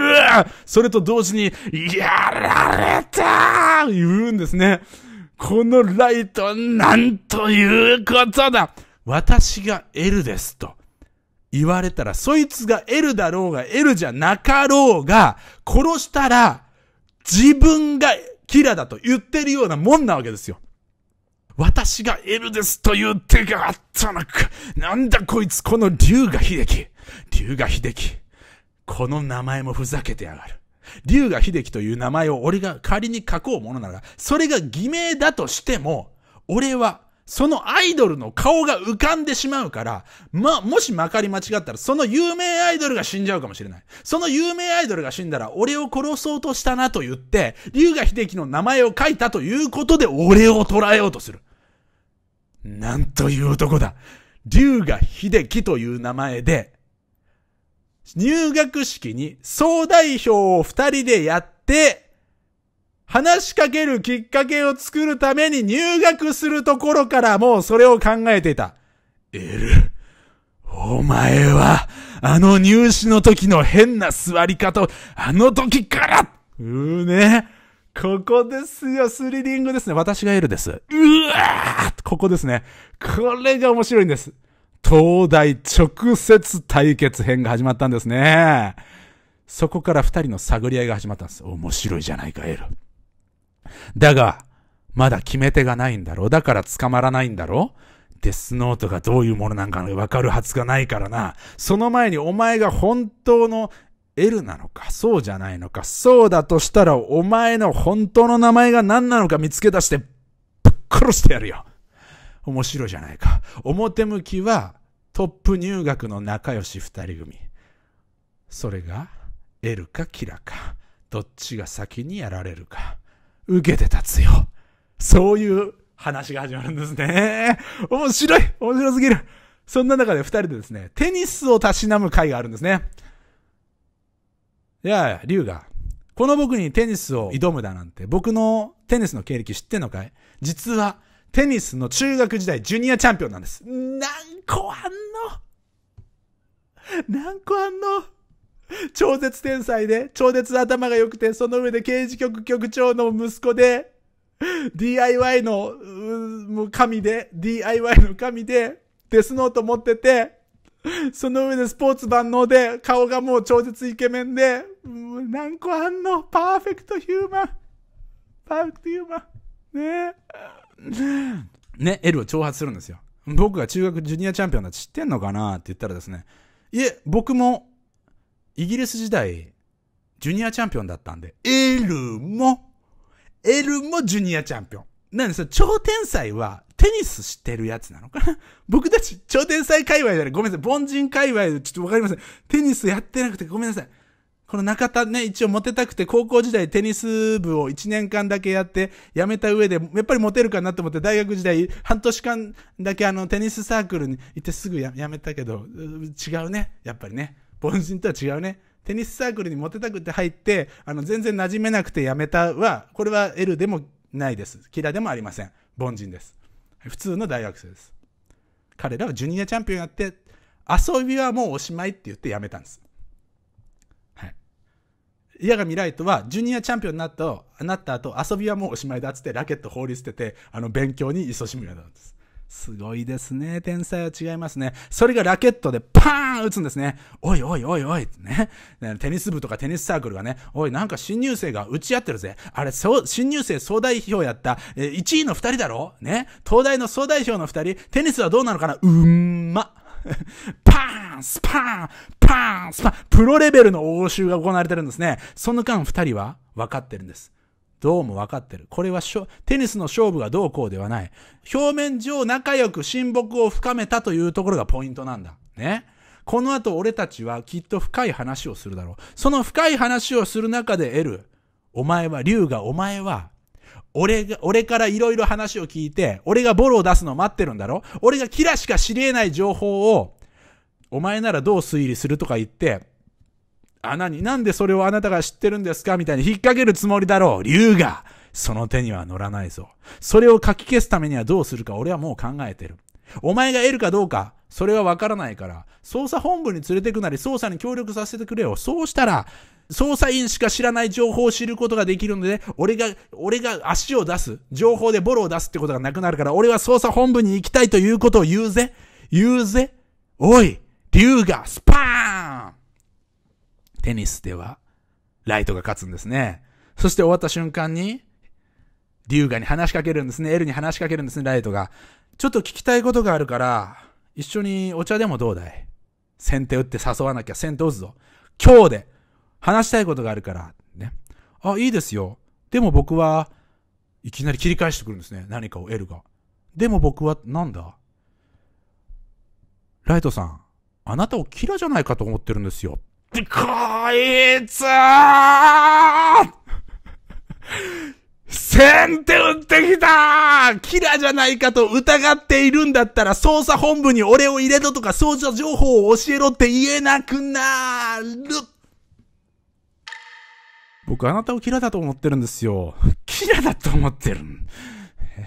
それと同時に、やられた言うんですね。このライト、なんということだ私が L ですと言われたら、そいつが L だろうが L じゃなかろうが、殺したら自分がキラだと言ってるようなもんなわけですよ。私が L ですという手があったのか。なんだこいつ、この龍が秀樹。龍が秀樹。この名前もふざけてやがる。龍が秀樹という名前を俺が仮に書こうものなら、それが偽名だとしても、俺はそのアイドルの顔が浮かんでしまうから、ま、もしまかり間違ったら、その有名アイドルが死んじゃうかもしれない。その有名アイドルが死んだら、俺を殺そうとしたなと言って、龍が秀樹の名前を書いたということで、俺を捉えようとする。なんという男だ。龍が秀樹という名前で、入学式に総代表を二人でやって、話しかけるきっかけを作るために入学するところからもうそれを考えてた。エル、お前は、あの入試の時の変な座り方、あの時からうーね。ここですよ、スリリングですね。私がエルです。うわーここですね。これが面白いんです。東大直接対決編が始まったんですね。そこから二人の探り合いが始まったんです。面白いじゃないか、エル。だが、まだ決め手がないんだろだから捕まらないんだろデスノートがどういうものなんかわかるはずがないからな。その前にお前が本当の L なのか、そうじゃないのか、そうだとしたらお前の本当の名前が何なのか見つけ出して、ぶっ殺してやるよ。面白いじゃないか。表向きはトップ入学の仲良し二人組。それが、得るかキラか、どっちが先にやられるか、受けて立つよ。そういう話が始まるんですね。面白い面白すぎるそんな中で二人でですね、テニスをたしなむ会があるんですね。いやいや、龍が、この僕にテニスを挑むだなんて、僕のテニスの経歴知ってんのかい実は、テニスの中学時代ジュニアチャンピオンなんです。何個あんの何個あんの超絶天才で、超絶頭が良くて、その上で刑事局局長の息子で、DIY の、もう神で、DIY の神で、デスノート持ってて、その上でスポーツ万能で、顔がもう超絶イケメンで、何個あんのパーフェクトヒューマン。パーフェクトヒューマン。ねえ。ね、L を挑発するんですよ。僕が中学ジュニアチャンピオンだって知ってんのかなって言ったらですね、いえ、僕も、イギリス時代、ジュニアチャンピオンだったんで、L も、L もジュニアチャンピオン。なんで、そ超天才はテニスしてるやつなのかな 僕たち超天才界隈だね。ごめんなさい。凡人界隈でちょっとわかりません。テニスやってなくてごめんなさい。この中田ね、一応モテたくて、高校時代テニス部を1年間だけやって、辞めた上で、やっぱりモテるかなと思って、大学時代、半年間だけあの、テニスサークルに行ってすぐや辞めたけど、違うね。やっぱりね。凡人とは違うね。テニスサークルにモテたくて入って、あの、全然馴染めなくて辞めたは、これは L でもないです。キラでもありません。凡人です。普通の大学生です。彼らはジュニアチャンピオンやって、遊びはもうおしまいって言って辞めたんです。矢神ライトは、ジュニアチャンピオンになったなった後、遊びはもうおしまいだっつって、ラケット放り捨てて、あの、勉強に勤しむようになたんです。すごいですね。天才は違いますね。それがラケットでパーン打つんですね。おいおいおいおいってね。テニス部とかテニスサークルがね、おいなんか新入生が打ち合ってるぜ。あれ、新入生総代表やった、え1位の2人だろね。東大の総代表の2人、テニスはどうなのかなうーん。パーンスパーンパーンスパンプロレベルの応酬が行われてるんですね。その間二人は分かってるんです。どうも分かってる。これはテニスの勝負がどうこうではない。表面上仲良く親睦を深めたというところがポイントなんだ。ね。この後俺たちはきっと深い話をするだろう。その深い話をする中で得る。お前は、龍がお前は俺が、俺からいろいろ話を聞いて、俺がボロを出すのを待ってるんだろ俺がキラしか知り得ない情報を、お前ならどう推理するとか言って、あ、なに、なんでそれをあなたが知ってるんですかみたいに引っ掛けるつもりだろう竜がその手には乗らないぞ。それをかき消すためにはどうするか俺はもう考えてる。お前が得るかどうか、それはわからないから、捜査本部に連れてくなり、捜査に協力させてくれよ。そうしたら、捜査員しか知らない情報を知ることができるので、俺が、俺が足を出す、情報でボロを出すってことがなくなるから、俺は捜査本部に行きたいということを言うぜ。言うぜ。おい、竜がスパーンテニスでは、ライトが勝つんですね。そして終わった瞬間に、龍河に話しかけるんですね。L に話しかけるんですね、ライトが。ちょっと聞きたいことがあるから、一緒にお茶でもどうだい先手打って誘わなきゃ先手打つぞ。今日で話したいことがあるから、ね。あ、いいですよ。でも僕は、いきなり切り返してくるんですね。何かを得るが。でも僕は、なんだライトさん、あなたをキラじゃないかと思ってるんですよ。こいつー先手打ってきたキラじゃないかと疑っているんだったら捜査本部に俺を入れろとか捜査情報を教えろって言えなくなる僕あなたをキラだと思ってるんですよ。キラだと思ってる。え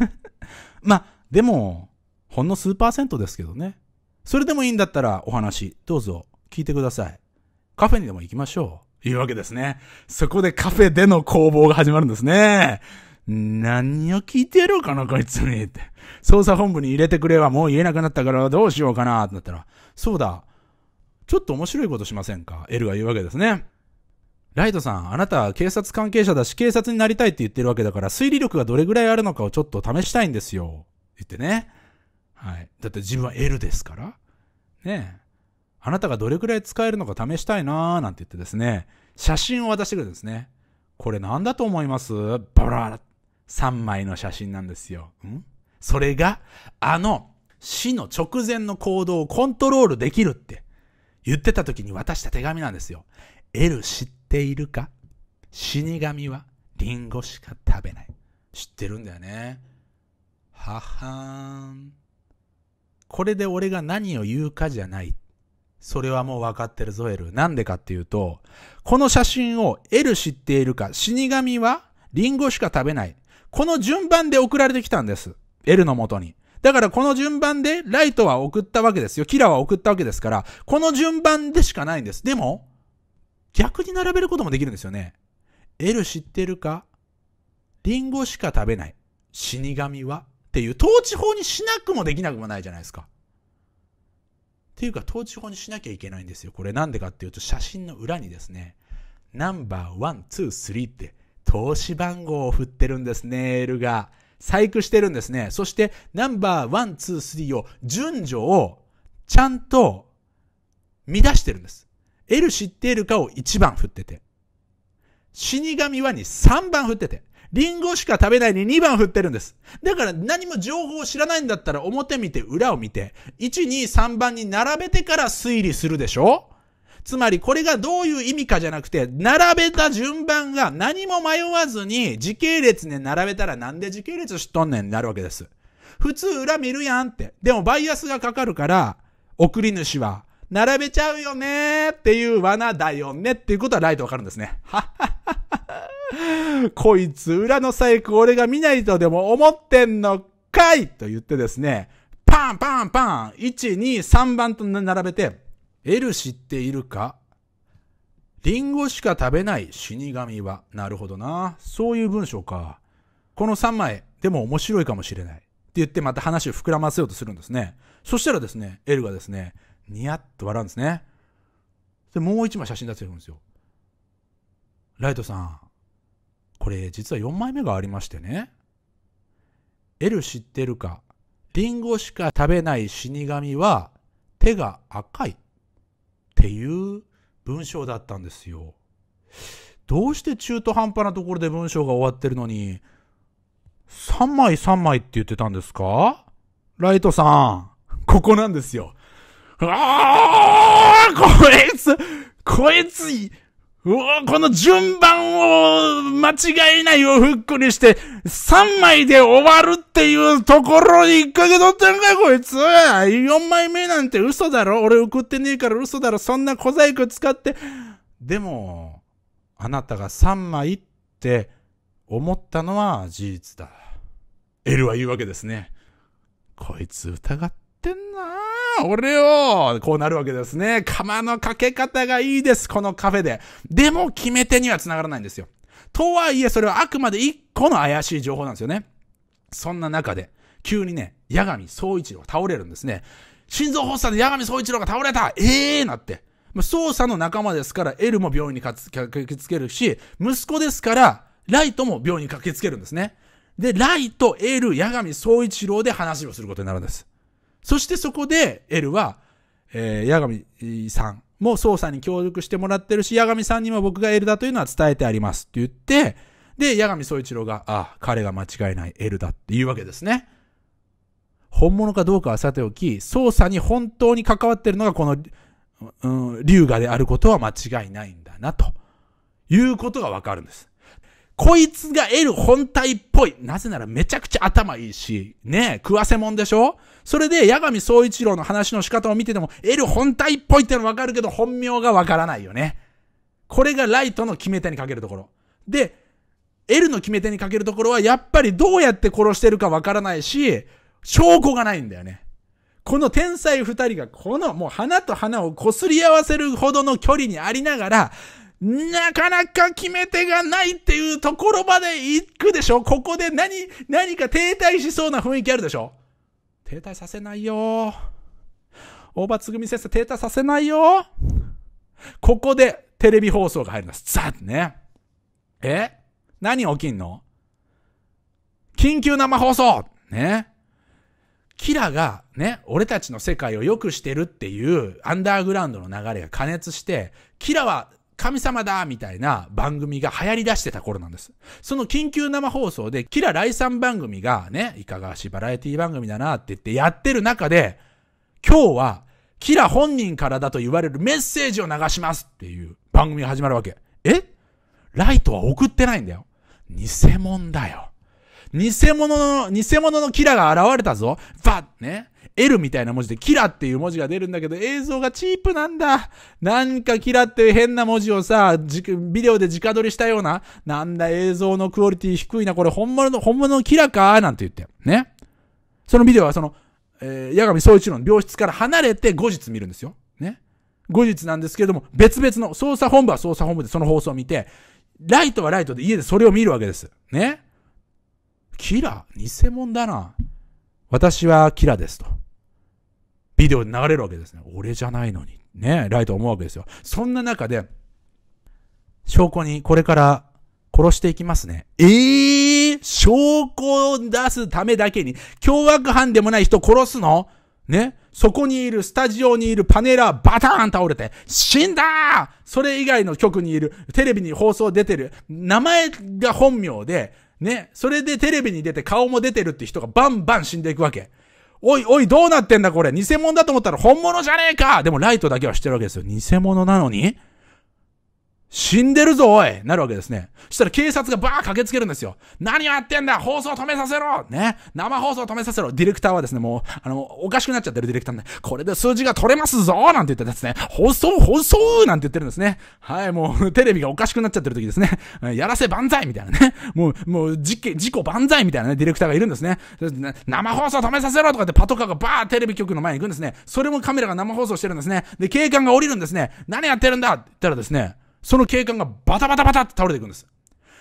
ま、でも、ほんの数パーセントですけどね。それでもいいんだったらお話、どうぞ聞いてください。カフェにでも行きましょう。いうわけですね。そこでカフェでの攻防が始まるんですね。何を聞いてやろうかな、こいつに。って。捜査本部に入れてくれはもう言えなくなったからどうしようかな、ってなったら、そうだ。ちょっと面白いことしませんか ?L が言うわけですね。ライトさん、あなたは警察関係者だし警察になりたいって言ってるわけだから推理力がどれぐらいあるのかをちょっと試したいんですよ。言ってね。はい。だって自分は L ですから。ねえ。あなたがどれくらい使えるのか試したいなーなんて言ってですね、写真を渡してくるんですね。これなんだと思いますバラ !3 枚の写真なんですよ。んそれが、あの、死の直前の行動をコントロールできるって言ってた時に渡した手紙なんですよ。L 知っているか死神はリンゴしか食べない。知ってるんだよね。ははーん。これで俺が何を言うかじゃない。それはもう分かってるぞ、エル。なんでかっていうと、この写真をエル知っているか、死神はリンゴしか食べない。この順番で送られてきたんです。エルの元に。だからこの順番でライトは送ったわけですよ。キラは送ったわけですから、この順番でしかないんです。でも、逆に並べることもできるんですよね。L 知ってるかリンゴしか食べない。死神はっていう統治法にしなくもできなくもないじゃないですか。っていうか統治法にしなきゃいけないんですよ。これなんでかっていうと写真の裏にですね、ナンバーワン、ツー、スリーって投資番号を振ってるんですね、L が。細工してるんですね。そしてナンバーワン、ツー、スリーを順序をちゃんと乱してるんです。L 知っているかを1番振ってて。死神はに3番振ってて。リンゴしか食べないに2番振ってるんです。だから何も情報を知らないんだったら表見て裏を見て、1、2、3番に並べてから推理するでしょつまりこれがどういう意味かじゃなくて、並べた順番が何も迷わずに時系列ね。並べたらなんで時系列知っとんねんになるわけです。普通裏見るやんって。でもバイアスがかかるから、送り主は、並べちゃうよねーっていう罠だよねっていうことはライトわかるんですね。はっはっはっは。こいつ裏の細工俺が見ないとでも思ってんのかいと言ってですね、パンパンパン !1、2、3番と並べて、L 知っているかリンゴしか食べない死神は。なるほどな。そういう文章か。この3枚、でも面白いかもしれない。って言ってまた話を膨らませようとするんですね。そしたらですね、L がですね、ニヤッと笑うんですね。で、もう1枚写真出してるんですよ。ライトさん、これ実は4枚目がありましてね L 知ってるかリンゴしか食べない死神は手が赤いっていう文章だったんですよどうして中途半端なところで文章が終わってるのに3枚3枚って言ってたんですかライトさん、ここなんですよ。ああこいつ、こいつ、うわこの順番を間違えないをフックにして、3枚で終わるっていうところに一回で取ってんかい、こいつ。4枚目なんて嘘だろ俺送ってねえから嘘だろそんな小細工使って。でも、あなたが3枚って思ったのは事実だ。L は言うわけですね。こいつ疑ってんなぁ。俺をこうなるわけですね。釜のかけ方がいいです、このカフェで。でも、決め手には繋がらないんですよ。とはいえ、それはあくまで一個の怪しい情報なんですよね。そんな中で、急にね、八神総一郎が倒れるんですね。心臓発作で八神総一郎が倒れたええー、なって。捜査の仲間ですから、エルも病院に駆けつけるし、息子ですから、ライトも病院に駆けつけるんですね。で、ライト、エル、八神総一郎で話をすることになるんです。そしてそこで、エルは、えー、八神さんも捜査に協力してもらってるし、八神さんにも僕がエルだというのは伝えてありますって言って、で、八神総一郎が、ああ、彼が間違いないエルだっていうわけですね。本物かどうかはさておき、捜査に本当に関わってるのがこの、うん、龍河であることは間違いないんだな、ということがわかるんです。こいつが L 本体っぽい。なぜならめちゃくちゃ頭いいし、ねえ、食わせもんでしょそれで、八神総一郎の話の仕方を見てても、L 本体っぽいってのわかるけど、本名がわからないよね。これがライトの決め手にかけるところ。で、L の決め手にかけるところは、やっぱりどうやって殺してるかわからないし、証拠がないんだよね。この天才二人が、このもう花と花を擦り合わせるほどの距離にありながら、なかなか決め手がないっていうところまで行くでしょここで何、何か停滞しそうな雰囲気あるでしょ停滞させないよ大場つぐみ先生停滞させないよここでテレビ放送が入ります。ザッね。え何起きんの緊急生放送ね。キラがね、俺たちの世界を良くしてるっていうアンダーグラウンドの流れが加熱して、キラは神様だみたいな番組が流行り出してた頃なんです。その緊急生放送で、キラライさん番組がね、いかがわしいバラエティ番組だなって言ってやってる中で、今日は、キラ本人からだと言われるメッセージを流しますっていう番組が始まるわけ。えライトは送ってないんだよ。偽物だよ。偽物の、偽物のキラが現れたぞ。ばね。L みたいな文字でキラっていう文字が出るんだけど、映像がチープなんだ。なんかキラっていう変な文字をさ、ビデオで直撮りしたような、なんだ映像のクオリティ低いな、これ本物の、本物のキラかなんて言って。ね。そのビデオはその、えー、八神総一郎の病室から離れて後日見るんですよ。ね。後日なんですけれども、別々の、捜査本部は捜査本部でその放送を見て、ライトはライトで家でそれを見るわけです。ね。キラ偽物だな。私はキラですと。ビデオで流れるわけですね。俺じゃないのに。ね、ライト思うわけですよ。そんな中で、証拠にこれから殺していきますね。えー、証拠を出すためだけに、凶悪犯でもない人殺すのねそこにいる、スタジオにいるパネラーバターン倒れて、死んだそれ以外の局にいる、テレビに放送出てる、名前が本名で、ね、それでテレビに出て顔も出てるって人がバンバン死んでいくわけ。おいおい、どうなってんだこれ偽物だと思ったら本物じゃねえかでもライトだけは知ってるわけですよ。偽物なのに死んでるぞ、おいなるわけですね。そしたら警察がバー駆けつけるんですよ。何やってんだ放送止めさせろね生放送止めさせろディレクターはですね、もう、あの、おかしくなっちゃってるディレクターね、これで数字が取れますぞなんて言ってですね、放送放送なんて言ってるんですね。はい、もう、テレビがおかしくなっちゃってる時ですね。やらせ万歳みたいなね。もう、もう、事件、事故万歳みたいなね、ディレクターがいるんですね。生放送止めさせろとかってパトカーがバーテレビ局の前に行くんですね。それもカメラが生放送してるんですね。で、警官が降りるんですね。何やってるんだって言ったらですね、その警官がバタバタバタって倒れていくんです。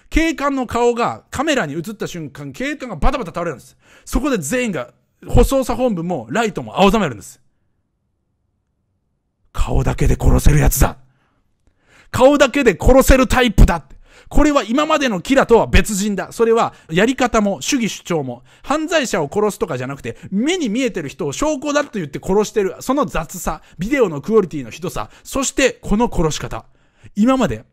警官の顔がカメラに映った瞬間、警官がバタバタ倒れるんです。そこで全員が、舗装作本部もライトも青ざめるんです。顔だけで殺せるやつだ。顔だけで殺せるタイプだって。これは今までのキラとは別人だ。それはやり方も主義主張も犯罪者を殺すとかじゃなくて目に見えてる人を証拠だと言って殺してるその雑さ、ビデオのクオリティのひどさ、そしてこの殺し方。今まで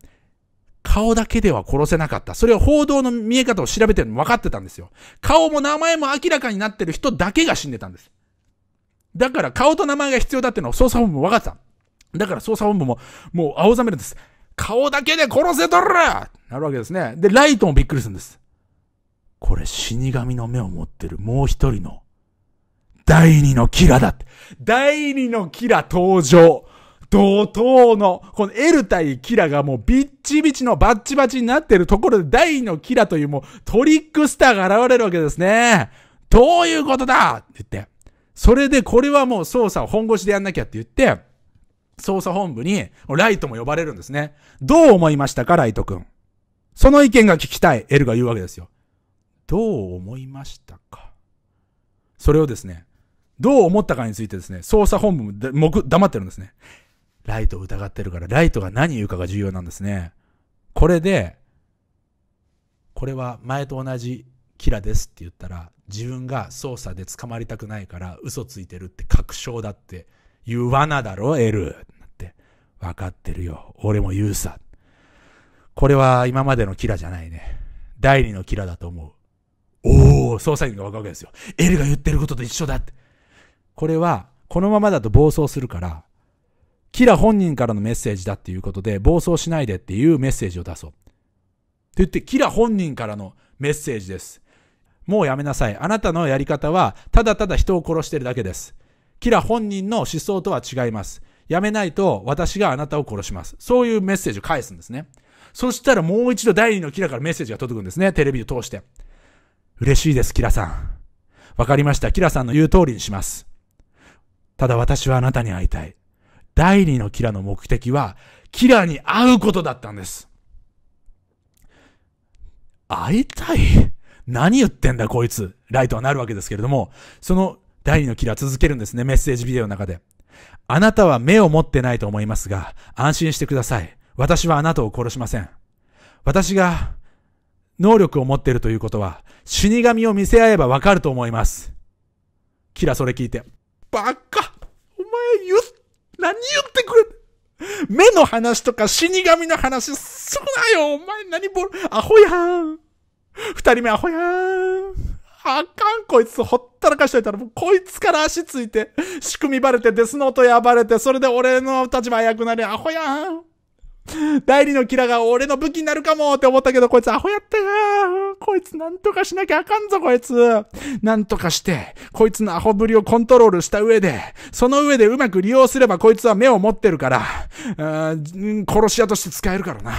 顔だけでは殺せなかった。それは報道の見え方を調べてるの分かってたんですよ。顔も名前も明らかになってる人だけが死んでたんです。だから顔と名前が必要だっていうのは捜査本部も分かってた。だから捜査本部ももう青ざめるんです。顔だけで殺せとるなるわけですね。で、ライトもびっくりするんです。これ死神の目を持ってるもう一人の第二のキラだって。第二のキラ登場。同等の、このエル対キラがもうビッチビチのバッチバチになってるところで大のキラというもうトリックスターが現れるわけですね。どういうことだって言って。それでこれはもう捜査を本腰でやんなきゃって言って、捜査本部にライトも呼ばれるんですね。どう思いましたか、ライト君。その意見が聞きたい、エルが言うわけですよ。どう思いましたか。それをですね、どう思ったかについてですね、捜査本部も黙ってるんですね。ライトを疑ってるから、ライトが何言うかが重要なんですね。これで、これは前と同じキラですって言ったら、自分が捜査で捕まりたくないから嘘ついてるって確証だって言う罠だろ、L。って、分かってるよ。俺も言うさ。これは今までのキラじゃないね。第二のキラだと思う。おお、捜査員がわかるわけですよ。L が言ってることと一緒だって。これは、このままだと暴走するから、キラ本人からのメッセージだっていうことで、暴走しないでっていうメッセージを出そう。って言って、キラ本人からのメッセージです。もうやめなさい。あなたのやり方は、ただただ人を殺してるだけです。キラ本人の思想とは違います。やめないと私があなたを殺します。そういうメッセージを返すんですね。そしたらもう一度第二のキラからメッセージが届くんですね。テレビを通して。嬉しいです、キラさん。わかりました。キラさんの言う通りにします。ただ私はあなたに会いたい。第二のキラの目的は、キラに会うことだったんです。会いたい何言ってんだこいつライトはなるわけですけれども、その第二のキラ続けるんですね、メッセージビデオの中で。あなたは目を持ってないと思いますが、安心してください。私はあなたを殺しません。私が能力を持っているということは、死神を見せ合えばわかると思います。キラそれ聞いて。バカお前言っ何言ってくれ目の話とか死神の話するなよお前何ボル、アホやん二人目アホやんあかんこいつほったらかしといたらもうこいつから足ついて仕組みバレてデスノートばれてそれで俺の立場危くなりアホやん第二のキラが俺の武器になるかもって思ったけど、こいつアホやったかこいつなんとかしなきゃあかんぞ、こいつ。なんとかして、こいつのアホぶりをコントロールした上で、その上でうまく利用すればこいつは目を持ってるから、殺し屋として使えるからな。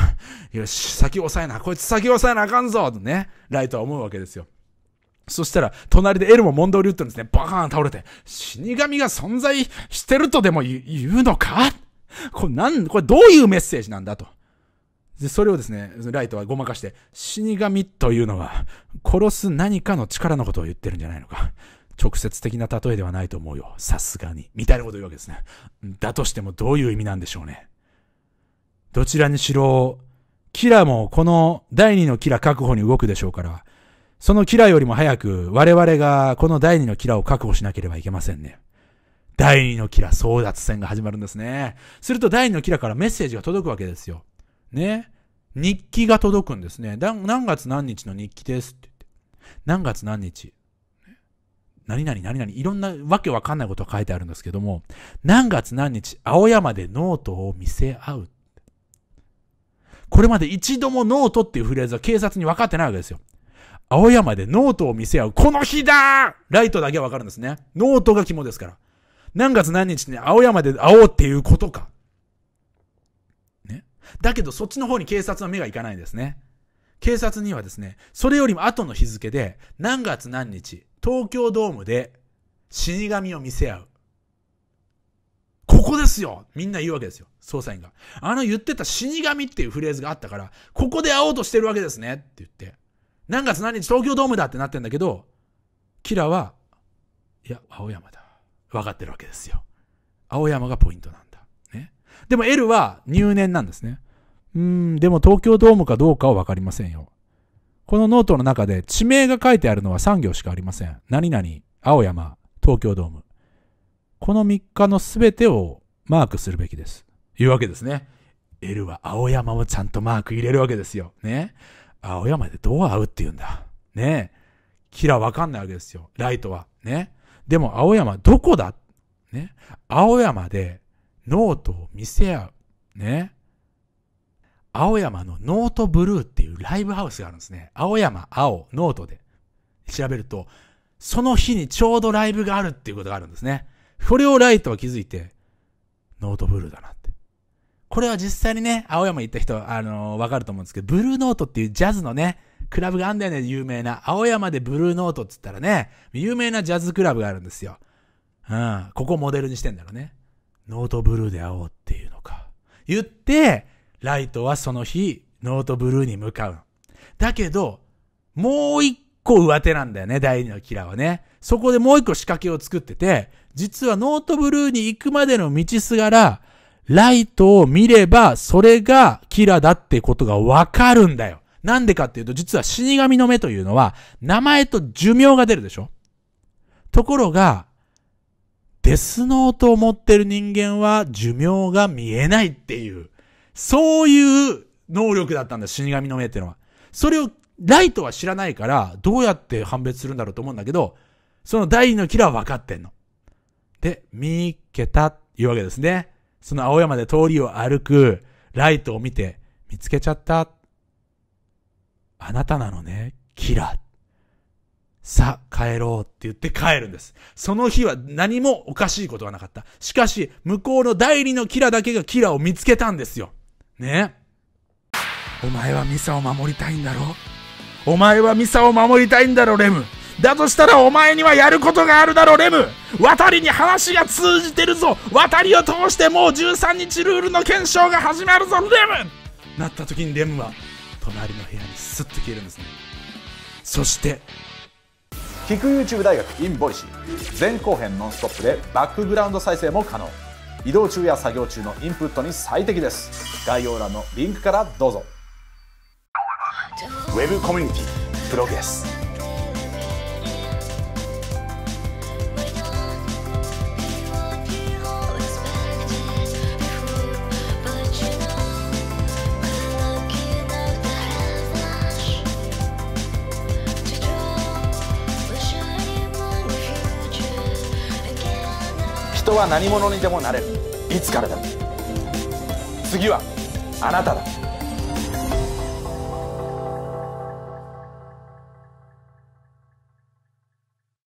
よし、先押さえな。こいつ先押さえなあかんぞとね、ライトは思うわけですよ。そしたら、隣でエルも問答流打ってるんですね。バカーン倒れて、死神が存在してるとでも言うのか これなん、これどういうメッセージなんだと。で、それをですね、ライトはごまかして、死神というのは、殺す何かの力のことを言ってるんじゃないのか。直接的な例えではないと思うよ。さすがに。みたいなこと言うわけですね。だとしてもどういう意味なんでしょうね。どちらにしろ、キラもこの第二のキラ確保に動くでしょうから、そのキラよりも早く我々がこの第二のキラを確保しなければいけませんね。第二のキラ争奪戦が始まるんですね。すると第二のキラからメッセージが届くわけですよ。ね。日記が届くんですね。何月何日の日記ですって言って。何月何日。何々何々。いろんなわけわかんないことが書いてあるんですけども、何月何日、青山でノートを見せ合う。これまで一度もノートっていうフレーズは警察に分かってないわけですよ。青山でノートを見せ合う。この日だライトだけはわかるんですね。ノートが肝ですから。何月何日に青山で会おうっていうことか。ね。だけどそっちの方に警察の目がいかないんですね。警察にはですね、それよりも後の日付で、何月何日、東京ドームで死神を見せ合う。ここですよみんな言うわけですよ。捜査員が。あの言ってた死神っていうフレーズがあったから、ここで会おうとしてるわけですねって言って。何月何日東京ドームだってなってんだけど、キラは、いや、青山だ。分かってるわけですよ。青山がポイントなんだ。ね。でも L は入念なんですね。うん、でも東京ドームかどうかは分かりませんよ。このノートの中で地名が書いてあるのは3行しかありません。何々、青山、東京ドーム。この3日の全てをマークするべきです。いうわけですね。L は青山をちゃんとマーク入れるわけですよ。ね。青山でどう会うって言うんだ。ね。キラわかんないわけですよ。ライトは。ね。でも青山どこだね。青山でノートを見せ合う。ね。青山のノートブルーっていうライブハウスがあるんですね。青山、青、ノートで調べると、その日にちょうどライブがあるっていうことがあるんですね。これをライトは気づいて、ノートブルーだなって。これは実際にね、青山行った人あのー、わかると思うんですけど、ブルーノートっていうジャズのね、クラブがあんだよね、有名な。青山でブルーノートっつったらね、有名なジャズクラブがあるんですよ。うん。ここモデルにしてんだろうね。ノートブルーで会おうっていうのか。言って、ライトはその日、ノートブルーに向かう。だけど、もう一個上手なんだよね、第二のキラーはね。そこでもう一個仕掛けを作ってて、実はノートブルーに行くまでの道すがら、ライトを見れば、それがキラだってことがわかるんだよ。なんでかっていうと、実は死神の目というのは、名前と寿命が出るでしょところが、デスノートを持ってる人間は寿命が見えないっていう、そういう能力だったんだ、死神の目っていうのは。それをライトは知らないから、どうやって判別するんだろうと思うんだけど、その第二のキラーは分かってんの。で、見っけたっていうわけですね。その青山で通りを歩く、ライトを見て、見つけちゃった。あなたなのね、キラ。さ帰ろうって言って帰るんです。その日は何もおかしいことはなかった。しかし、向こうの代理のキラだけがキラを見つけたんですよ。ね。お前はミサを守りたいんだろお前はミサを守りたいんだろ、レム。だとしたらお前にはやることがあるだろ、レム渡りに話が通じてるぞ渡りを通してもう13日ルールの検証が始まるぞ、レムなった時にレムは、隣の部屋にスッと消えるんですねそして聞く YouTube 大学 in ボイシー前後編ノンストップでバックグラウンド再生も可能移動中や作業中のインプットに最適です概要欄のリンクからどうぞウェブコミュニティプログレスは何者にでもなれるいつから次はあなただ